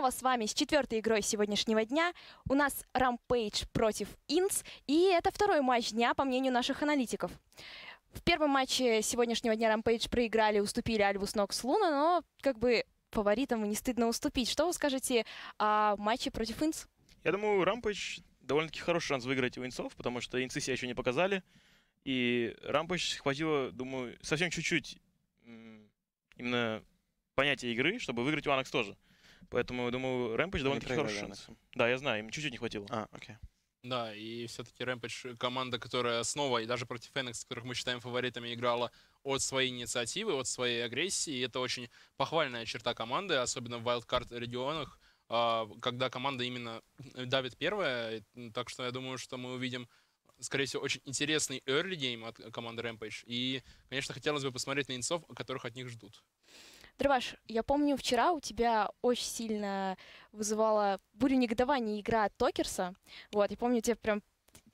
снова с вами с четвертой игрой сегодняшнего дня. У нас Рампейдж против Инс, и это второй матч дня, по мнению наших аналитиков. В первом матче сегодняшнего дня Рампейдж проиграли, уступили Альбус Нокс Луна, но как бы фаворитам не стыдно уступить. Что вы скажете о матче против Инс? Я думаю, Рампейдж довольно-таки хороший шанс выиграть у Инсов, потому что Инсы себя еще не показали. И Рампейдж хватило, думаю, совсем чуть-чуть именно понятия игры, чтобы выиграть у Анакс тоже. Поэтому, я думаю, Рэмпэдж довольно-таки хороший шанс. Да, я знаю, им чуть-чуть не хватило. А, окей. Да, и все-таки Рэмпэдж, команда, которая снова, и даже против Феникс, которых мы считаем фаворитами, играла от своей инициативы, от своей агрессии. И это очень похвальная черта команды, особенно в wildcard регионах, а, когда команда именно давит первая. Так что я думаю, что мы увидим, скорее всего, очень интересный early game от команды Rampage. И, конечно, хотелось бы посмотреть на инцов, которых от них ждут. Древаш, я помню, вчера у тебя очень сильно вызывала бурю негодования игра от Токерса. Вот, я помню, тебе прям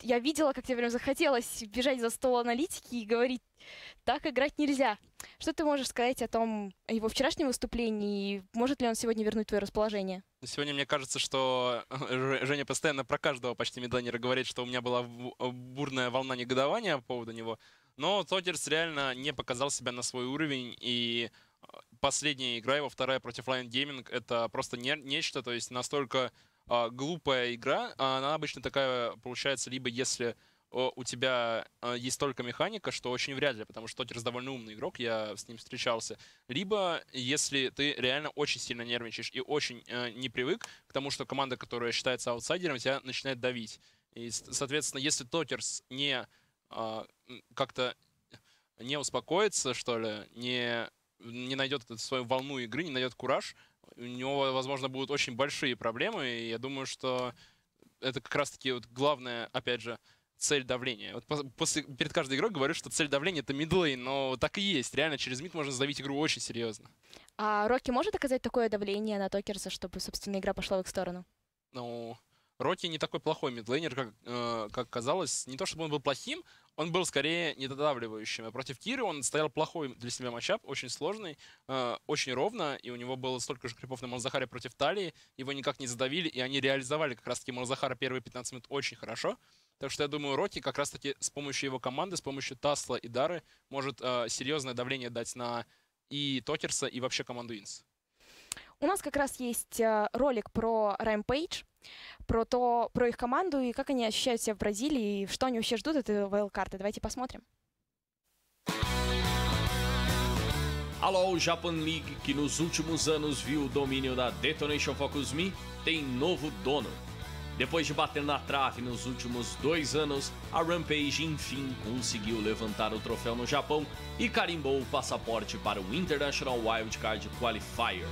я видела, как тебе прям захотелось бежать за стол аналитики и говорить, так играть нельзя. Что ты можешь сказать о том, о его вчерашнем выступлении, и может ли он сегодня вернуть твое расположение? Сегодня мне кажется, что Женя постоянно про каждого почти медлайнера говорит, что у меня была э, бурная волна негодования по поводу него. Но Тотерс реально не показал себя на свой уровень, и последняя игра его, вторая против Lion Gaming, это просто не, нечто, то есть настолько а, глупая игра, а, она обычно такая получается, либо если у тебя а, есть только механика, что очень вряд ли, потому что Токерс довольно умный игрок, я с ним встречался. Либо, если ты реально очень сильно нервничаешь и очень э, не привык к тому, что команда, которая считается аутсайдером, тебя начинает давить. И, соответственно, если Токерс не э, как-то не успокоится, что ли, не не найдет свою волну игры, не найдет кураж, у него, возможно, будут очень большие проблемы. И я думаю, что это как раз-таки вот главная, опять же, цель давления. Вот после, перед каждой игрой говорю, что цель давления — это мидлейн, но так и есть. Реально, через мид можно сдавить игру очень серьезно. А Рокки может оказать такое давление на Токерса, чтобы, собственно, игра пошла в их сторону? Ну, Рокки не такой плохой мидлейнер, как, э, как казалось. Не то чтобы он был плохим, он был скорее недодавливающим. А против Киры он стоял плохой для себя матчап, очень сложный, э, очень ровно, и у него было столько же крипов на Малзахаре против Талии, его никак не задавили, и они реализовали как раз-таки Малзахара первые 15 минут очень хорошо. Так что я думаю, Рокки как раз-таки с помощью его команды, с помощью Тасла и Дары может э, серьезное давление дать на и Токерса, и вообще команду Инс. У нас как раз есть э, ролик про Rampage, про то, про их команду и как они ощущают себя в Бразилии, и что они вообще ждут от этой карты Давайте посмотрим. Alô, Japan League, que nos últimos anos viu o domínio da Detonation Focus Me, tem novo dono. Depois de bater na trave nos últimos dois anos, a Rampage enfim conseguiu levantar o troféu no Japão e carimbou o passaporte para o International Wildcard Qualifier.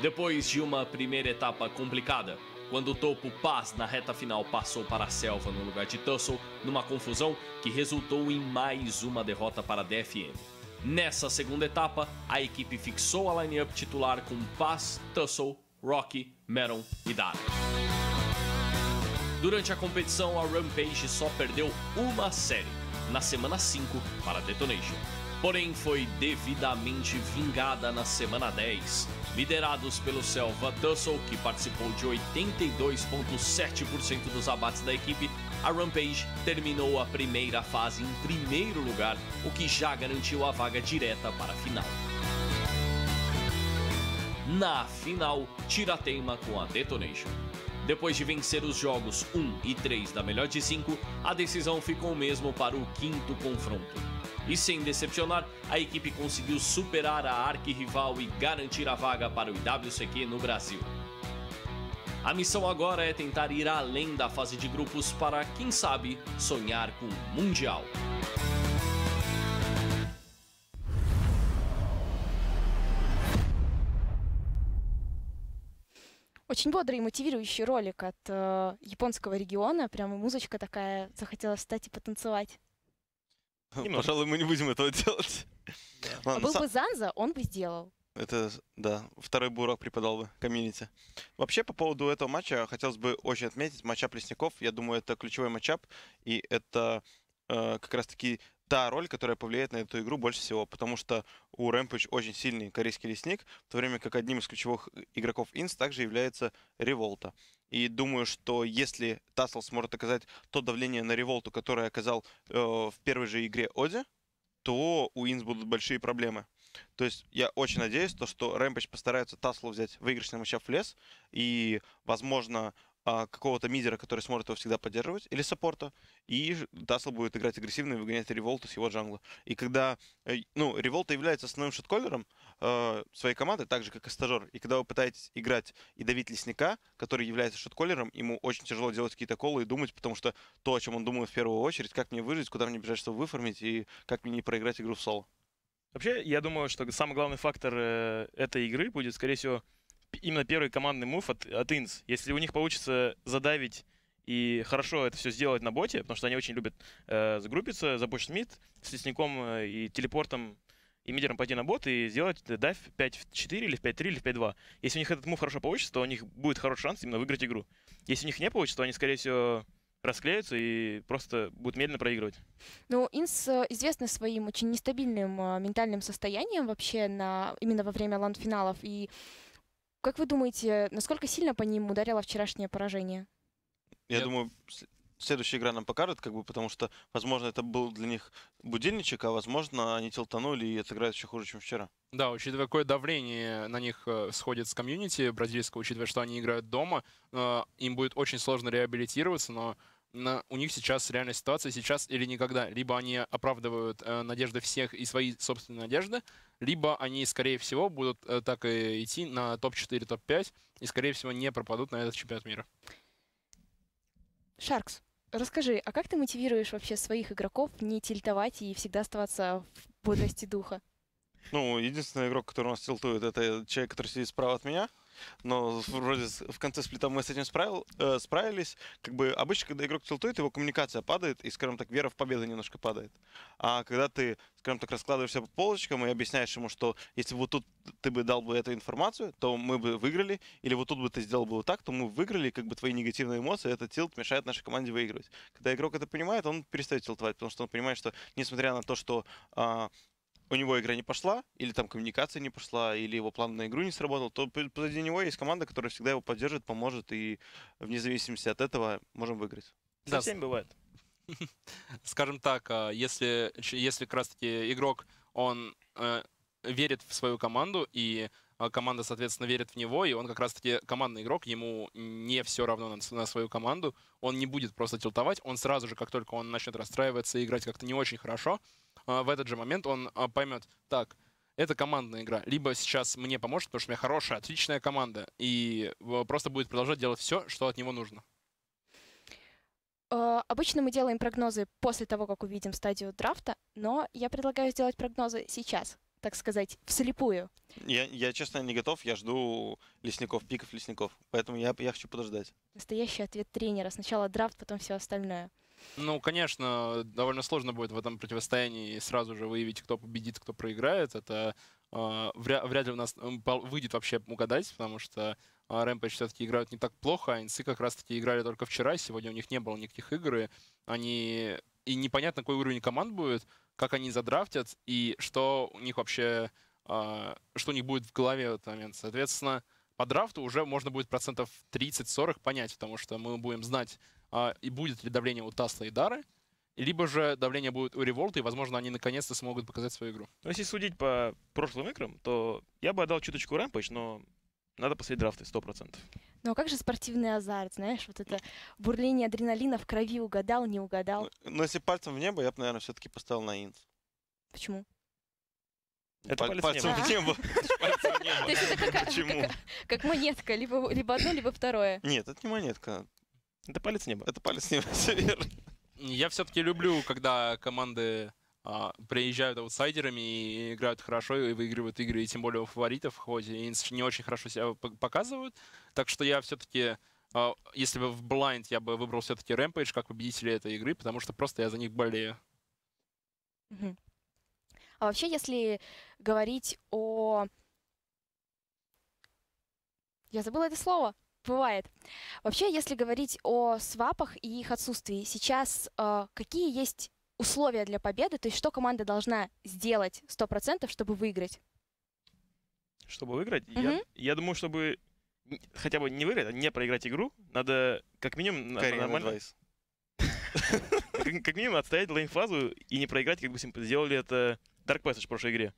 Depois de uma primeira etapa complicada, quando o topo Paz na reta final passou para a selva no lugar de Tussle, numa confusão que resultou em mais uma derrota para a DFM. Nessa segunda etapa, a equipe fixou a lineup titular com Paz, Tussle, Rocky, Meron e Dara. Durante a competição, a Rampage só perdeu uma série, na semana 5 para Detonation, porém foi devidamente vingada na semana 10, liderados pelo Selva Tussle, que participou de 82,7% dos abates da equipe, a Rampage terminou a primeira fase em primeiro lugar, o que já garantiu a vaga direta para a final na final Tiratema com a Detonation. Depois de vencer os jogos 1 e 3 da melhor de 5, a decisão ficou mesmo para o quinto confronto. E sem decepcionar, a equipe conseguiu superar a arquirrival e garantir a vaga para o IWCQ no Brasil. A missão agora é tentar ir além da fase de grupos para, quem sabe, sonhar com o Mundial. Очень бодрый и мотивирующий ролик от э, японского региона. Прямо музычка такая, захотела встать и потанцевать. Немного. Ну, пожалуй, мы не будем этого делать. Да. Ладно, а был сам... бы Занза, он бы сделал. Это, да, второй бы преподал бы комьюнити. Вообще, по поводу этого матча, хотелось бы очень отметить матча Лесников. Я думаю, это ключевой матчап, и это Э, как раз-таки та роль, которая повлияет на эту игру больше всего, потому что у Рэмпич очень сильный корейский лесник, в то время как одним из ключевых э, игроков Инс также является Револта. И думаю, что если Тассел сможет оказать то давление на Револту, которое оказал э, в первой же игре Оди, то у Инс будут большие проблемы. То есть я очень надеюсь, то, что Рэмпич постарается Таслу взять выигрышный матчап в лес, и, возможно, а, какого-то мидера, который сможет его всегда поддерживать, или саппорта, и Тасл будет играть агрессивно и выгонять Револта с его джангла. И когда, э, ну, Револта является основным шотколлером э, своей команды, так же, как и стажер, и когда вы пытаетесь играть и давить лесника, который является шотколлером, ему очень тяжело делать какие-то колы и думать, потому что то, о чем он думает в первую очередь, как мне выжить, куда мне бежать, чтобы выформить, и как мне не проиграть игру в соло. Вообще, я думаю, что самый главный фактор э, этой игры будет, скорее всего, именно первый командный мув от, от Инс. Если у них получится задавить и хорошо это все сделать на боте, потому что они очень любят э, сгруппиться, запушить мид с лесником э, и телепортом и мидером пойти на бот и сделать дайв 5-4 или в 5-3 или в 5-2. Если у них этот мув хорошо получится, то у них будет хороший шанс именно выиграть игру. Если у них не получится, то они, скорее всего, расклеются и просто будут медленно проигрывать. Ну, Инс э, известна своим очень нестабильным э, ментальным состоянием вообще на, именно во время ланд-финалов. И как вы думаете, насколько сильно по ним ударило вчерашнее поражение? Я Нет. думаю, следующая игра нам покажет, как бы, потому что, возможно, это был для них будильничек, а, возможно, они телтанули и отыграют еще хуже, чем вчера. Да, учитывая, какое давление на них э, сходит с комьюнити бразильского, учитывая, что они играют дома, э, им будет очень сложно реабилитироваться, но на, у них сейчас реальная ситуация, сейчас или никогда. Либо они оправдывают э, надежды всех и свои собственные надежды, либо они, скорее всего, будут э, так и идти на топ-4, топ-5 и, скорее всего, не пропадут на этот чемпионат мира. Шаркс, расскажи, а как ты мотивируешь вообще своих игроков не тильтовать и всегда оставаться в бодрости духа? Ну, единственный игрок, который у нас тилтует, это человек, который сидит справа от меня но вроде в конце сплита мы с этим справил, э, справились. Как бы обычно, когда игрок тилтует, его коммуникация падает, и, скажем так, вера в победу немножко падает. А когда ты, скажем так, раскладываешься по полочкам и объясняешь ему, что если бы вот тут ты бы дал бы эту информацию, то мы бы выиграли, или вот тут бы ты сделал бы вот так, то мы выиграли, как бы твои негативные эмоции, этот тилт мешает нашей команде выигрывать. Когда игрок это понимает, он перестает тилтовать, потому что он понимает, что несмотря на то, что э, у него игра не пошла, или там коммуникация не пошла, или его план на игру не сработал, то позади него есть команда, которая всегда его поддержит, поможет, и вне зависимости от этого можем выиграть. Да. Совсем бывает. Скажем так, а, если, если как раз-таки игрок, он э, верит в свою команду и а, команда, соответственно, верит в него, и он как раз-таки командный игрок, ему не все равно на, на свою команду, он не будет просто тилтовать, он сразу же, как только он начнет расстраиваться и играть как-то не очень хорошо, а, в этот же момент он а, поймет, так, это командная игра. Либо сейчас мне поможет, потому что у меня хорошая, отличная команда, и просто будет продолжать делать все, что от него нужно. Обычно мы делаем прогнозы после того, как увидим стадию драфта, но я предлагаю сделать прогнозы сейчас, так сказать, вслепую. Я, я, честно, не готов. Я жду лесников, пиков лесников. Поэтому я, я хочу подождать. Настоящий ответ тренера. Сначала драфт, потом все остальное. Ну, конечно, довольно сложно будет в этом противостоянии сразу же выявить, кто победит, кто проиграет. Это э, вряд, ли у нас выйдет вообще угадать, потому что а, э, все-таки играют не так плохо, а Инсы как раз-таки играли только вчера, сегодня у них не было никаких игр, и они... и непонятно, какой уровень команд будет как они задрафтят и что у них вообще, а, что у них будет в голове в этот момент. Соответственно, по драфту уже можно будет процентов 30-40 понять, потому что мы будем знать, а, и будет ли давление у Тасла и Дары, либо же давление будет у Револта, и, возможно, они наконец-то смогут показать свою игру. если судить по прошлым играм, то я бы отдал чуточку Rampage, но надо после драфта сто процентов. Ну а как же спортивный азарт, знаешь, вот это бурление адреналина в крови, угадал, не угадал? Ну, ну если пальцем в небо, я бы, наверное, все-таки поставил на инс. Почему? Это Паль- палец пальцем в небо. Пальцем в То есть это как, Почему? как, монетка, либо, либо одно, либо второе. Нет, это не монетка. Это палец в небо. Это палец неба, все верно. Я все-таки люблю, когда команды а, приезжают аутсайдерами и играют хорошо, и выигрывают игры, и тем более у фаворитов в ходе, и не очень хорошо себя показывают. Так что я все-таки а, если бы в Blind я бы выбрал все-таки Rampage как победителя этой игры, потому что просто я за них болею. А вообще, если говорить о... Я забыла это слово. Бывает. Вообще, если говорить о свапах и их отсутствии, сейчас э, какие есть условия для победы, то есть что команда должна сделать 100%, чтобы выиграть? Чтобы выиграть? Угу. Я, я думаю, чтобы хотя бы не выиграть, а не проиграть игру, надо как минимум... Карина нормально... Как минимум отстоять лейн-фазу и не проиграть, как бы сделали это Dark Passage в прошлой игре.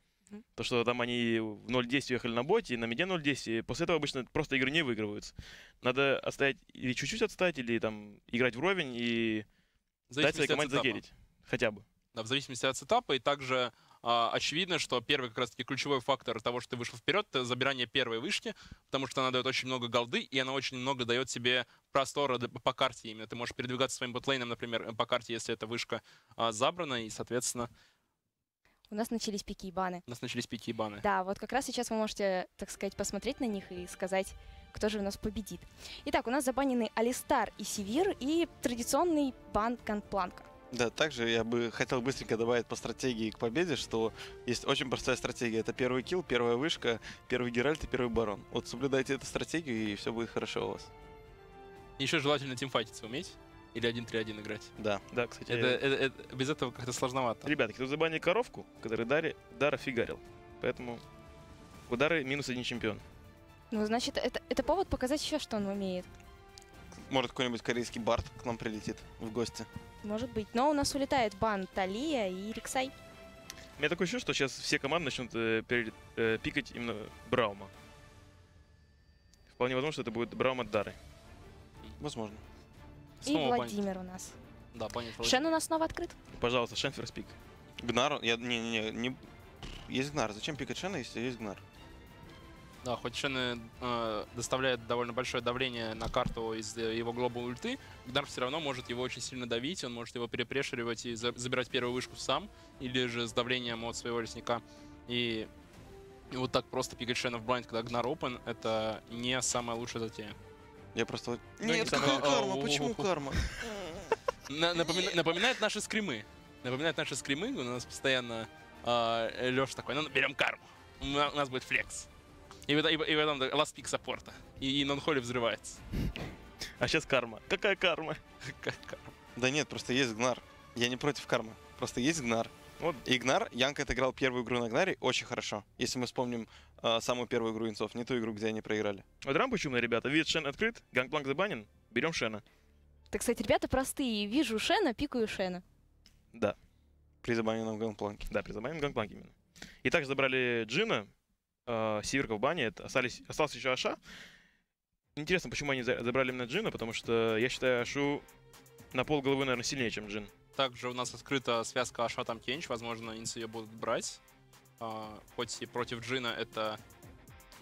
То, что там они в 0.10 уехали на боте, на меде 0.10, и после этого обычно просто игры не выигрываются. Надо отстоять или чуть-чуть отстать, или там играть вровень и дать своей команде загерить хотя бы. Да, в зависимости от этапа и также а, очевидно, что первый как раз-таки ключевой фактор того, что ты вышел вперед, это забирание первой вышки, потому что она дает очень много голды, и она очень много дает себе простора по карте именно. Ты можешь передвигаться своим ботлейном, например, э, по карте, если эта вышка а, забрана, и, соответственно... У нас начались пики и баны. У нас начались пики и баны. Да, вот как раз сейчас вы можете, так сказать, посмотреть на них и сказать, кто же у нас победит. Итак, у нас забанены Алистар и Севир и традиционный бан Ганпланка. Да, также я бы хотел быстренько добавить по стратегии к победе, что есть очень простая стратегия. Это первый килл, первая вышка, первый Геральт и первый Барон. Вот соблюдайте эту стратегию, и все будет хорошо у вас. Еще желательно тимфайтиться уметь. Или 1-3-1 играть. Да. Да, кстати. Это, я... это, это, без этого как-то сложновато. Ребятки, тут забанили коровку, который Дари, Дара фигарил. Поэтому удары минус один чемпион. Ну, значит, это, это повод показать еще, что он умеет. Может, какой-нибудь корейский бард к нам прилетит в гости. Может быть. Но у нас улетает бан Талия и Риксай. У меня такое ощущение, что сейчас все команды начнут э, перед, э, пикать именно Браума. Вполне возможно, что это будет Браума Дары. Возможно. И Владимир банит. у нас. Да, понятно. Владимир. Шен у нас снова открыт. Пожалуйста, Шен ферспик. Гнар, я не, не, не, есть Гнар. Зачем пикать Шена, если есть Гнар? Да, Ходшины э, доставляет довольно большое давление на карту из э, его глобал ульты. Гнар все равно может его очень сильно давить, он может его перепрешивать и за забирать первую вышку сам, или же с давлением от своего лесника. И, и вот так просто пикать Шена в блайнд, когда Гнар опен, это не самая лучшая затея. Я просто... Ну, Нет, не какая карма? Почему карма? Напоминает наши скримы. Напоминает наши скримы, у нас постоянно а, Леша такой, ну, берем карму, у нас будет флекс. И, и, и, и потом last pick саппорта. И, и холи взрывается. А сейчас карма. Какая карма? Какая карма? Да нет, просто есть Гнар. Я не против кармы. Просто есть Гнар. Вот. И Гнар, Янка отыграл первую игру на Гнаре очень хорошо. Если мы вспомним э, самую первую игру инцов, не ту игру, где они проиграли. Вот Рампыч умные ребята. Видит, Шен открыт, гангпланк забанен, берем Шена. Так, кстати, ребята простые. Вижу Шена, пикаю Шена. Да. При забаненном гангпланке. Да, при забаненном гангпланке именно. И также забрали Джина, Э, Сиверка в бане, это остались, остался еще Аша. Интересно, почему они забрали именно Джина, потому что я считаю Ашу на пол головы, наверное, сильнее, чем Джин. Также у нас открыта связка Аша там Кенч, возможно, Инс ее будут брать. А, хоть и против Джина это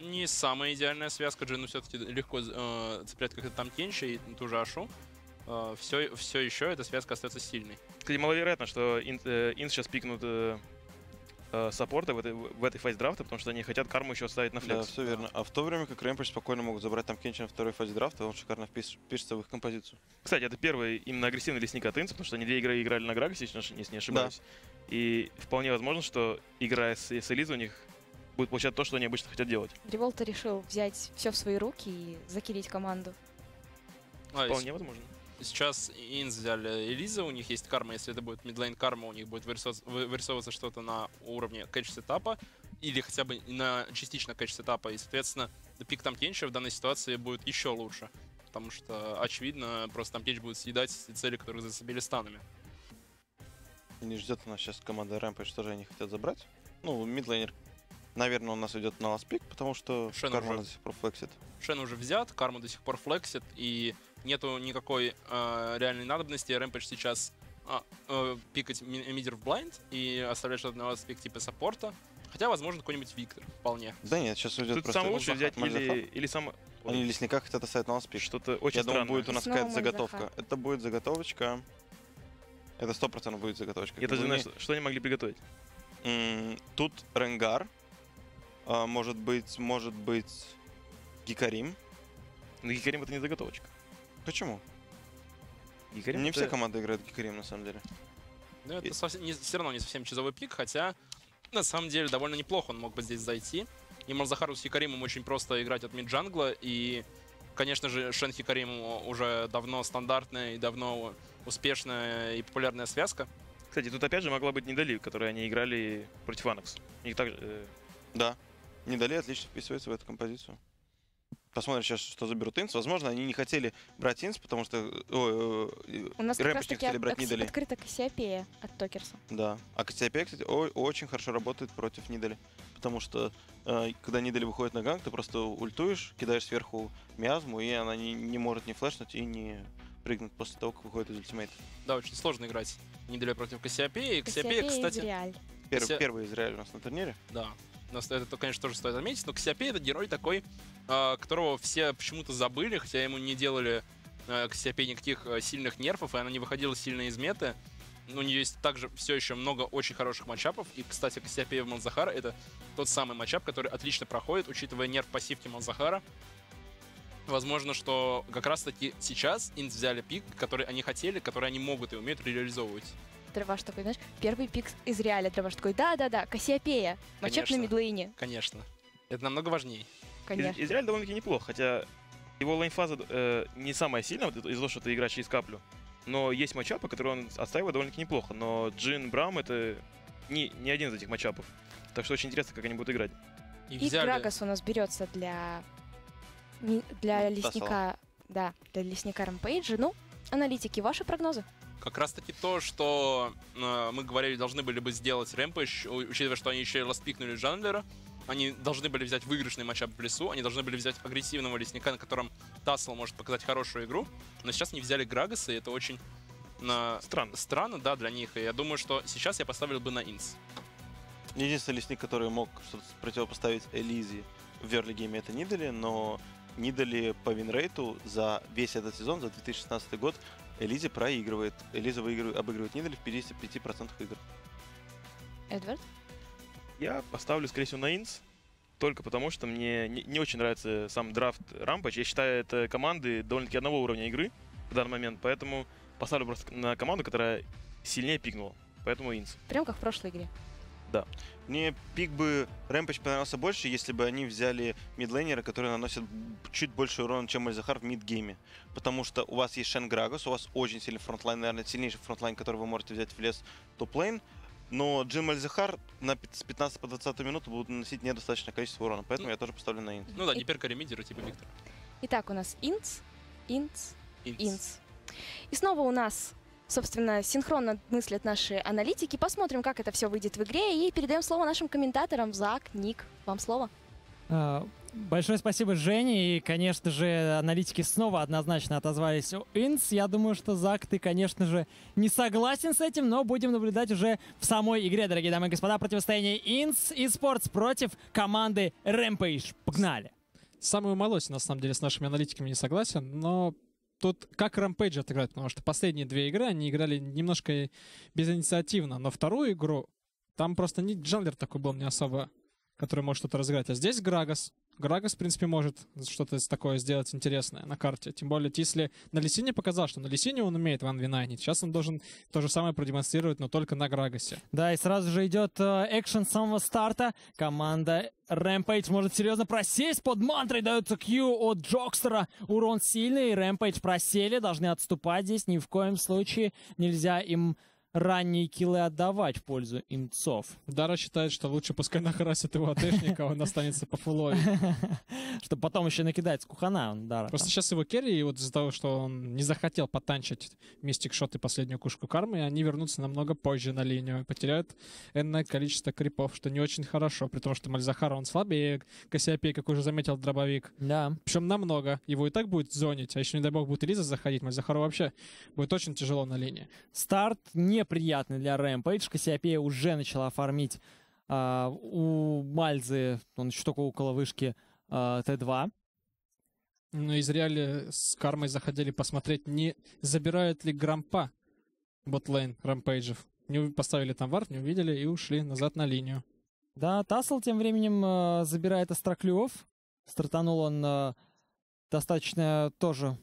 не самая идеальная связка, Джину все-таки легко э, цеплять как-то там Кенча и ту же Ашу. Э, а, все, все еще эта связка остается сильной. Кстати, маловероятно, что э, Инс э, ин сейчас пикнут э, Э, саппорта в этой, в этой фазе драфта, потому что они хотят карму еще оставить на флекс. Да, все верно. А в то время как Рэмпейдж спокойно могут забрать там Кенча на второй фазе драфта, он шикарно впиш, пишется в их композицию. Кстати, это первый именно агрессивный лесник от Инца, потому что они две игры играли на Грагасе, если не ошибаюсь. Да. И вполне возможно, что играя с, с Элизой у них будет получать то, что они обычно хотят делать. Револта решил взять все в свои руки и закирить команду. А, Вполне возможно. Сейчас Инс взяли Элиза, у них есть карма, если это будет мидлейн карма, у них будет вырисовываться что-то на уровне кэч-сетапа, или хотя бы на частично кэч-сетапа, и, соответственно, пик Тамкенча в данной ситуации будет еще лучше, потому что, очевидно, просто Тамкенч будет съедать цели, которые зацепили станами. Не ждет у нас сейчас команда Рэмпэдж, что же они хотят забрать? Ну, мидлейнер Наверное, у нас идет на ласпик, потому что Шен Карма уже... до сих пор флексит. Шен уже взят, Карма до сих пор флексит, и нету никакой э, реальной надобности. Рэмпэдж сейчас а, э, пикать мидер в блайнд и оставлять что-то на пик типа саппорта. Хотя, возможно, какой-нибудь Виктор, вполне. Да нет, сейчас уйдет Тут просто... самое лучшее взять или, или сам... Они лесника хотят оставить на аспект. Что-то очень Я странное. думаю, будет у нас какая-то заготовка. Это будет заготовочка. Это сто процентов будет заготовочка. Это знаю, что, что они могли приготовить? Mm, тут Ренгар. А, может быть, может быть, Гикарим. Но Гикарим это не заготовочка. Почему? Гикарим не это... все команды играют Гикарим, на самом деле. Ну, это И... совсем, не, все равно не совсем чизовый пик, хотя, на самом деле, довольно неплохо он мог бы здесь зайти. И Марзахару с Хикаримом очень просто играть от миджангла. И, конечно же, Шен Хикарим уже давно стандартная и давно успешная и популярная связка. Кстати, тут опять же могла быть Недали, в которой они играли против Анакс. У также... Э... Да. Недали отлично вписывается в эту композицию. Посмотрим сейчас, что заберут Инс. Возможно, они не хотели брать Инс, потому что... О, э, э, У нас как раз таки хотели брать Нидали. открыта Кассиопея от Токерса. Да. А Кассиопея, кстати, о- очень хорошо работает против Нидали. Потому что, э, когда Нидали выходит на ганг, ты просто ультуешь, кидаешь сверху миазму, и она не, не может не флешнуть и не прыгнуть после того, как выходит из ультимейта. Да, очень сложно играть Нидали против Кассиопеи. И Кассиопея, Кассиопея, кстати... Израиль. Перв, Первый Израиль у нас на турнире. Да но это, конечно, тоже стоит отметить, но Ксиопей — это герой такой, а, которого все почему-то забыли, хотя ему не делали а, Ксиопей никаких а, сильных нерфов, и она не выходила сильно из меты. У нее есть также все еще много очень хороших матчапов. И, кстати, в Манзахара — это тот самый матчап, который отлично проходит, учитывая нерв пассивки Манзахара. Возможно, что как раз-таки сейчас Инт взяли пик, который они хотели, который они могут и умеют реализовывать. Дроваш такой, знаешь, первый пик из реаля Дроваш такой, да-да-да, Кассиопея, мачеп на мидлейне. Конечно. Это намного важнее. Конечно. Из, из реаля довольно-таки неплохо, хотя его лейнфаза э, не самая сильная, из-за того, что ты играешь через каплю. Но есть матчапы, которые он отстаивает довольно-таки неплохо. Но Джин, Брам — это не, не один из этих матчапов. Так что очень интересно, как они будут играть. И, взяли... и у нас берется для, для лесника, да, для лесника Рампейджа. Ну, аналитики, ваши прогнозы? как раз-таки то, что э, мы говорили, должны были бы сделать Rampage, учитывая, что они еще и распикнули Джанглера. Они должны были взять выигрышный матчап в лесу, они должны были взять агрессивного лесника, на котором Тассел может показать хорошую игру. Но сейчас они взяли Грагаса, и это очень на... Э, странно. странно, да, для них. И я думаю, что сейчас я поставил бы на Инс. Единственный лесник, который мог что-то противопоставить Элизе в Верлигейме, это Нидали, но Нидали по винрейту за весь этот сезон, за 2016 год, Элизе проигрывает. Элиза выигрывает, обыгрывает Нидель в 55% игр. Эдвард? Я поставлю, скорее всего, на Инс. Только потому, что мне не, не очень нравится сам драфт Рампач. Я считаю, это команды довольно-таки одного уровня игры в данный момент. Поэтому поставлю просто на команду, которая сильнее пикнула. Поэтому Инс. Прям как в прошлой игре. Да. Мне пик бы Рэмпач понравился больше, если бы они взяли мидлейнера, который наносит чуть больше урона, чем Эльзахар в мидгейме. Потому что у вас есть Шен Грагус, у вас очень сильный фронтлайн, наверное, сильнейший фронтлайн, который вы можете взять в лес топ-лейн. Но Джим Эльзахар на с 15 по 20 минуту будут наносить недостаточное количество урона, поэтому ну, я тоже поставлю на Инц. Ну да, теперь ремидеры типа Виктор. Итак, у нас Инц, Инц. инц. И снова у нас собственно, синхронно мыслят наши аналитики. Посмотрим, как это все выйдет в игре. И передаем слово нашим комментаторам. Зак, Ник, вам слово. А, большое спасибо Жене, и, конечно же, аналитики снова однозначно отозвались у Инс. Я думаю, что, Зак, ты, конечно же, не согласен с этим, но будем наблюдать уже в самой игре, дорогие дамы и господа, противостояние Инс и Спортс против команды Rampage. Погнали! Самую малость, на самом деле, с нашими аналитиками не согласен, но тут как Rampage отыграть, потому что последние две игры они играли немножко безинициативно, но вторую игру там просто не джанглер такой был не особо, который может что-то разыграть. А здесь Грагас, Грагас, в принципе, может что-то такое сделать интересное на карте. Тем более если на Лисине показал, что на Лисине он умеет ван винайнить. Сейчас он должен то же самое продемонстрировать, но только на Грагасе. Да, и сразу же идет э, экшен с самого старта. Команда Рэмпейдж может серьезно просесть под мантрой. Дается Q от Джокстера. Урон сильный. Рэмпейдж просели. Должны отступать здесь. Ни в коем случае нельзя им ранние килы отдавать в пользу имцов. Дара считает, что лучше пускай нахарасит его атешника, он останется по фулой. Чтобы потом еще накидать с кухана он Дара. Просто сейчас его керри, и вот из-за того, что он не захотел потанчить Мистик Шот и последнюю кушку кармы, они вернутся намного позже на линию, потеряют энное количество крипов, что не очень хорошо, при том, что Мальзахара он слабее, Кассиопей, как уже заметил дробовик. Да. Причем намного. Его и так будет зонить, а еще, не дай бог, будет Элиза заходить, Мальзахару вообще будет очень тяжело на линии. Старт не неприятный для Рэмпейдж. Кассиопея уже начала фармить а, у Мальзы, он еще только около вышки а, Т2. но ну, из реали с Кармой заходили посмотреть, не забирает ли Грампа ботлейн Рампейджев. Не поставили там вард, не увидели и ушли назад на линию. Да, Тассел тем временем э, забирает Остроклюев. Стартанул он э, достаточно тоже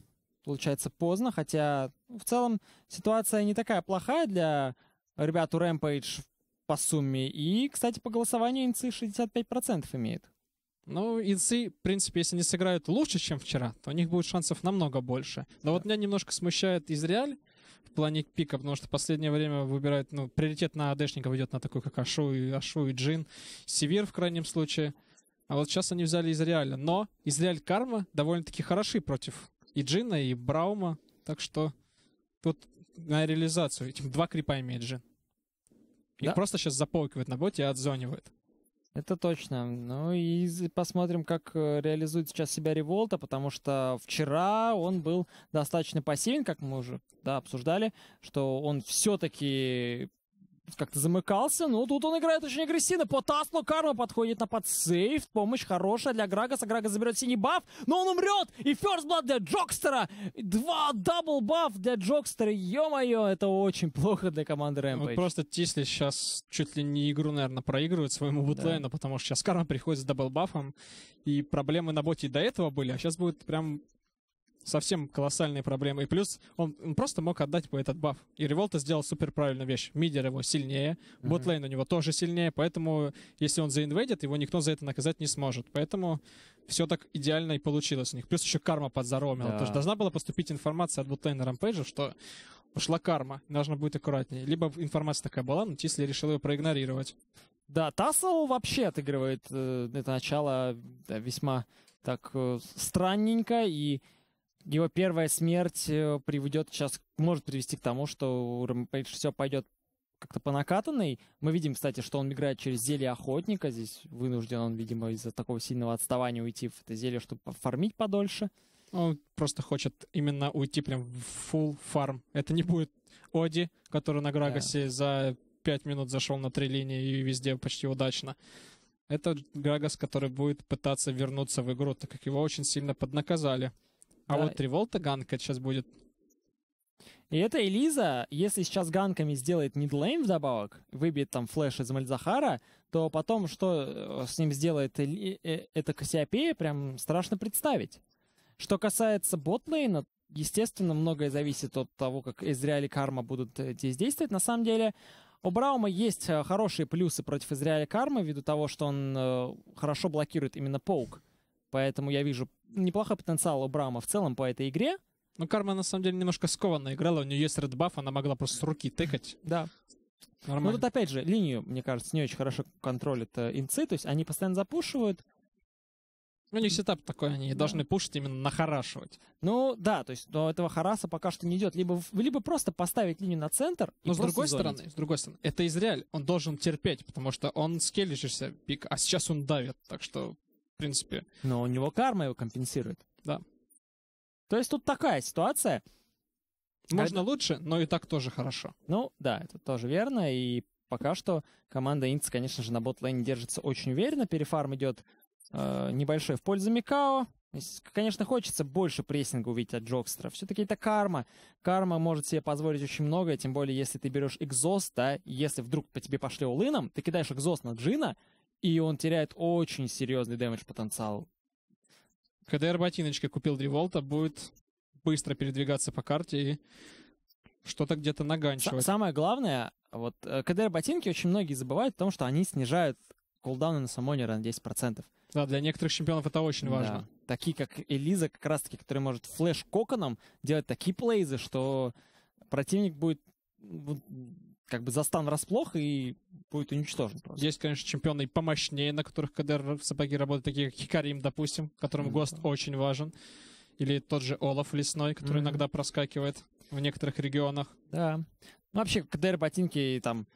получается, поздно, хотя ну, в целом ситуация не такая плохая для ребят у Rampage по сумме. И, кстати, по голосованию инцы 65% имеют. Ну, инцы, в принципе, если не сыграют лучше, чем вчера, то у них будет шансов намного больше. Но да. вот меня немножко смущает Израиль в плане пика, потому что в последнее время выбирают, ну, приоритет на АДшников идет на такой, как Ашу и, Ашу и Джин, Север в крайнем случае. А вот сейчас они взяли Израиля. Но Израиль Карма довольно-таки хороши против и Джина, и Браума. Так что тут на реализацию этим типа, два крипа имеет Джин. Их да. просто сейчас заполкивают на боте и отзонивают. Это точно. Ну и посмотрим, как э, реализует сейчас себя Револта, потому что вчера он был достаточно пассивен, как мы уже да, обсуждали, что он все-таки как-то замыкался. но тут он играет очень агрессивно. По таслу Карма подходит на подсейв. Помощь хорошая для Грагаса. Грагас заберет синий баф, но он умрет. И First Blood для Джокстера. Два дабл баф для Джокстера. Ё-моё, это очень плохо для команды Rampage. Вот просто Тисли сейчас чуть ли не игру, наверное, проигрывает своему бутлейну, да. потому что сейчас Карма приходит с дабл бафом. И проблемы на боте до этого были, а сейчас будет прям совсем колоссальные проблемы. И плюс он, он просто мог отдать по этот баф. И Револта сделал супер правильную вещь. Мидер его сильнее, uh-huh. ботлейн у него тоже сильнее, поэтому если он заинвейдит, его никто за это наказать не сможет. Поэтому все так идеально и получилось у них. Плюс еще карма подзаромила. Да. должна была поступить информация от ботлейна Рампейджа, что ушла карма, нужно будет аккуратнее. Либо информация такая была, но Тисли решил ее проигнорировать. Да, Тассел вообще отыгрывает э, это начало да, весьма так э, странненько, и его первая смерть э, приведет сейчас, может привести к тому, что Рэмпейдж все пойдет как-то по накатанной. Мы видим, кстати, что он играет через зелье охотника. Здесь вынужден он, видимо, из-за такого сильного отставания уйти в это зелье, чтобы фармить подольше. Он просто хочет именно уйти прям в full фарм. Это не будет Оди, который на Грагасе да. за 5 минут зашел на три линии и везде почти удачно. Это Грагас, который будет пытаться вернуться в игру, так как его очень сильно поднаказали. А да. вот Треволта ганка сейчас будет. И это Элиза, если сейчас ганками сделает мидлейн вдобавок, выбьет там флеш из Мальзахара, то потом, что э, с ним сделает Эли... Э, эта Кассиопея, прям страшно представить. Что касается ботлейна, естественно, многое зависит от того, как Израиль и Карма будут здесь э, действовать. На самом деле, у Браума есть хорошие плюсы против Израиля Кармы, ввиду того, что он хорошо блокирует именно паук поэтому я вижу неплохой потенциал у Брама в целом по этой игре. Ну, Карма на самом деле немножко скованно играла, у нее есть редбаф, она могла просто с руки тыкать. Да. Ну, Нормально. Ну, тут опять же, линию, мне кажется, не очень хорошо контролит э, инцы, то есть они постоянно запушивают, у них сетап такой, они да. должны пушить именно нахарашивать. Ну да, то есть до этого хараса пока что не идет. Либо, либо просто поставить линию на центр. Но с другой зонить. стороны, с другой стороны, это Израиль, он должен терпеть, потому что он скелишься пик, а сейчас он давит, так что в принципе. Но у него карма его компенсирует. Да. То есть тут такая ситуация. Можно а лучше, но и так тоже хорошо. Ну, да, это тоже верно. И пока что команда Инц, конечно же, на ботлейне держится очень уверенно. Перефарм идет э, небольшой в пользу Микао. Конечно, хочется больше прессинга увидеть от Джокстера. Все-таки это карма. Карма может себе позволить очень многое, тем более, если ты берешь экзост, да, если вдруг по тебе пошли улыном, ты кидаешь экзост на Джина, и он теряет очень серьезный дэмэдж потенциал. КДР ботиночка купил Револта, будет быстро передвигаться по карте и что-то где-то наганчивать. Самое главное, вот э, КДР ботинки очень многие забывают о том, что они снижают кулдауны на самонера на 10%. Да, для некоторых чемпионов это очень важно. Да. Такие, как Элиза, как раз-таки, который может флеш-коконом делать такие плейзы, что противник будет как бы застан расплох и будет уничтожен просто. Есть, конечно, чемпионы помощнее, на которых КДР в сапоги работают, такие как Хикарим, допустим, которому mm-hmm. ГОСТ очень важен. Или тот же Олаф Лесной, который mm-hmm. иногда проскакивает в некоторых регионах. Да. Ну, вообще, КДР ботинки там...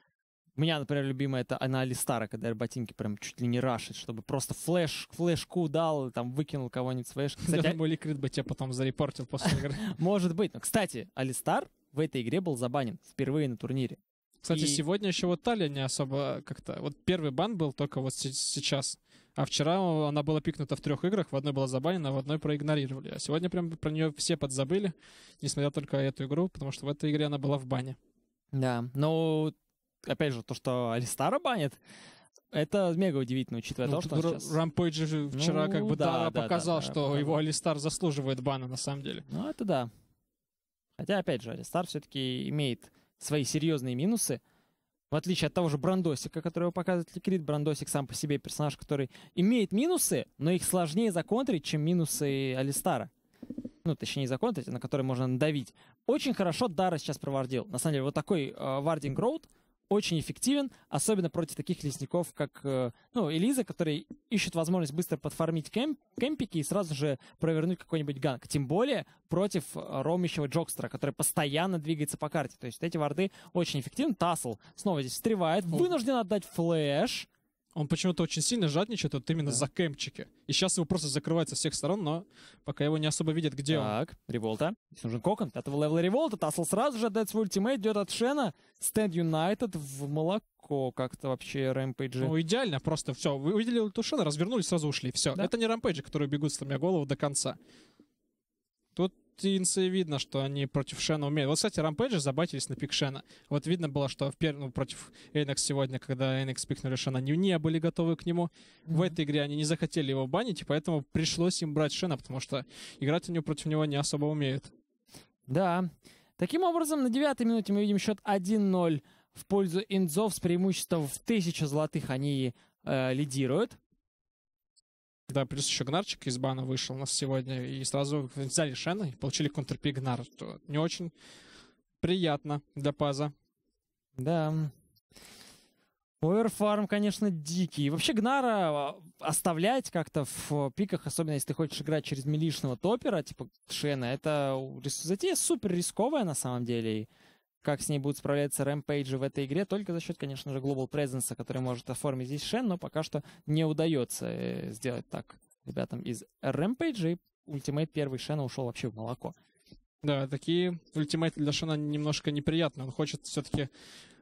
У меня, например, любимая это она Алистара, когда ботинки прям чуть ли не рашит, чтобы просто флеш, флешку дал, там выкинул кого-нибудь с флешки. Кстати, Я думаю, Ликрит бы тебя потом зарепортил после игры. Может быть. Но, кстати, Алистар в этой игре был забанен впервые на турнире. Кстати, и... сегодня еще вот Талия не особо как-то... Вот первый бан был только вот сейчас. А вчера она была пикнута в трех играх, в одной была забанена, в одной проигнорировали. А сегодня прям про нее все подзабыли, несмотря только эту игру, потому что в этой игре она была в бане. Да, ну, опять же, то, что Алистара банит, это мега удивительно, учитывая ну, то, что он сейчас... Рампейдж вчера ну, как бы да, да, да, показал, да, да, что да, его Алистар заслуживает бана на самом деле. Ну, это да. Хотя, опять же, Алистар все-таки имеет свои серьезные минусы, в отличие от того же Брандосика, которого показывает Ликрид. Брандосик сам по себе персонаж, который имеет минусы, но их сложнее законтрить, чем минусы Алистара. Ну, точнее, законтрить, а на который можно надавить. Очень хорошо Дара сейчас провардил. На самом деле, вот такой э, Вардинг Роуд — очень эффективен, особенно против таких лесников, как э, ну, Элиза, которые ищут возможность быстро подформить кемп, кемпики и сразу же провернуть какой-нибудь ганг. Тем более против э, ромящего Джокстера, который постоянно двигается по карте. То есть эти варды очень эффективны. Тасл снова здесь встревает, вынужден отдать флеш. Он почему-то очень сильно жадничает вот именно да. за кемпчики, И сейчас его просто закрывают со всех сторон, но пока его не особо видят, где так, он. Так, револта. Здесь нужен кокон. Пятого левела револта. Тасл сразу же отдает свой ультимейт, идет от Шена. Стенд Юнайтед в молоко. Как-то вообще рэмпейджи. Ну, идеально. Просто все. Вы увидели ульту Шена, развернулись, сразу ушли. Все. Да. Это не рэмпейджи, которые бегут, сломя голову до конца путинцы, видно, что они против Шена умеют. Вот, кстати, рампейджи забатились на пик Шена. Вот видно было, что в пер... ну, против Эйнекс сегодня, когда Эйнекс пикнули Шена, они не были готовы к нему. Mm-hmm. В этой игре они не захотели его банить, и поэтому пришлось им брать Шена, потому что играть они против него не особо умеют. Да. Таким образом, на девятой минуте мы видим счет 1-0 в пользу инзов с преимуществом в тысячу золотых они э, лидируют. Да, плюс еще Гнарчик из бана вышел у нас сегодня, и сразу взяли Шена и получили контрпик Гнар, не очень приятно для Паза. Да. Оверфарм, конечно, дикий. вообще Гнара а, оставлять как-то в э, пиках, особенно если ты хочешь играть через милишного топера, типа Шена, это затея супер рисковая на самом деле. И как с ней будут справляться рэмпейджи в этой игре, только за счет, конечно же, Global Presence, который может оформить здесь Шен, но пока что не удается э, сделать так ребятам из Rampage, и ультимейт первый Шена ушел вообще в молоко. Да, такие ультимейты для Шена немножко неприятны. Он хочет все-таки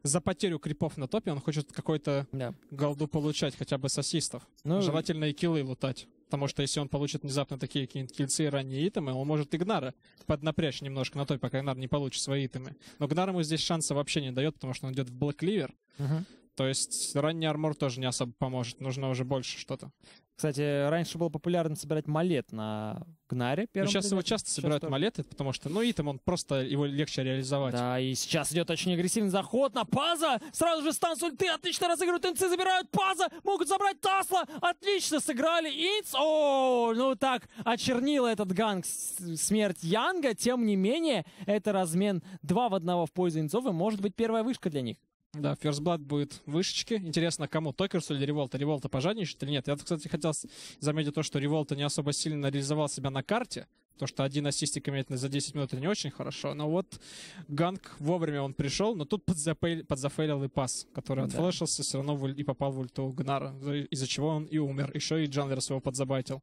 за потерю крипов на топе, он хочет какой-то да. голду получать, хотя бы сосистов. Ну, Желательно и киллы лутать. Потому что если он получит внезапно такие какие-нибудь кильцы и ранние итемы, он может Игнара поднапрячь немножко на той, пока Игнар не получит свои итемы. Но Игнар ему здесь шанса вообще не дает, потому что он идет в блэкливер. Uh-huh. То есть ранний армор тоже не особо поможет. Нужно уже больше что-то. Кстати, раньше было популярно собирать малет на Гнаре. Ну, сейчас примере. его часто собирают сейчас малеты, потому что, ну, Итам, он просто, его легче реализовать. Да, и сейчас идет очень агрессивный заход на Паза. Сразу же стан сульты, отлично разыгрывают инцы, забирают Паза, могут забрать Тасла. Отлично сыграли Инц. О, ну так, очернила этот ганг смерть Янга. Тем не менее, это размен 2 в 1 в пользу Инцов, и может быть первая вышка для них. Да, First Blood будет вышечки. Интересно, кому, Токерсу или Револта? Револта пожадничает или нет? Я, кстати, хотел заметить то, что Револта не особо сильно реализовал себя на карте. То, что один ассистик иметь за 10 минут, это не очень хорошо. Но вот Ганг вовремя он пришел, но тут подзапейл, подзафейлил и пас, который да. отфлешился, все равно и попал в ульту Гнара, из-за чего он и умер. Еще и Джанлерс своего подзабайтил.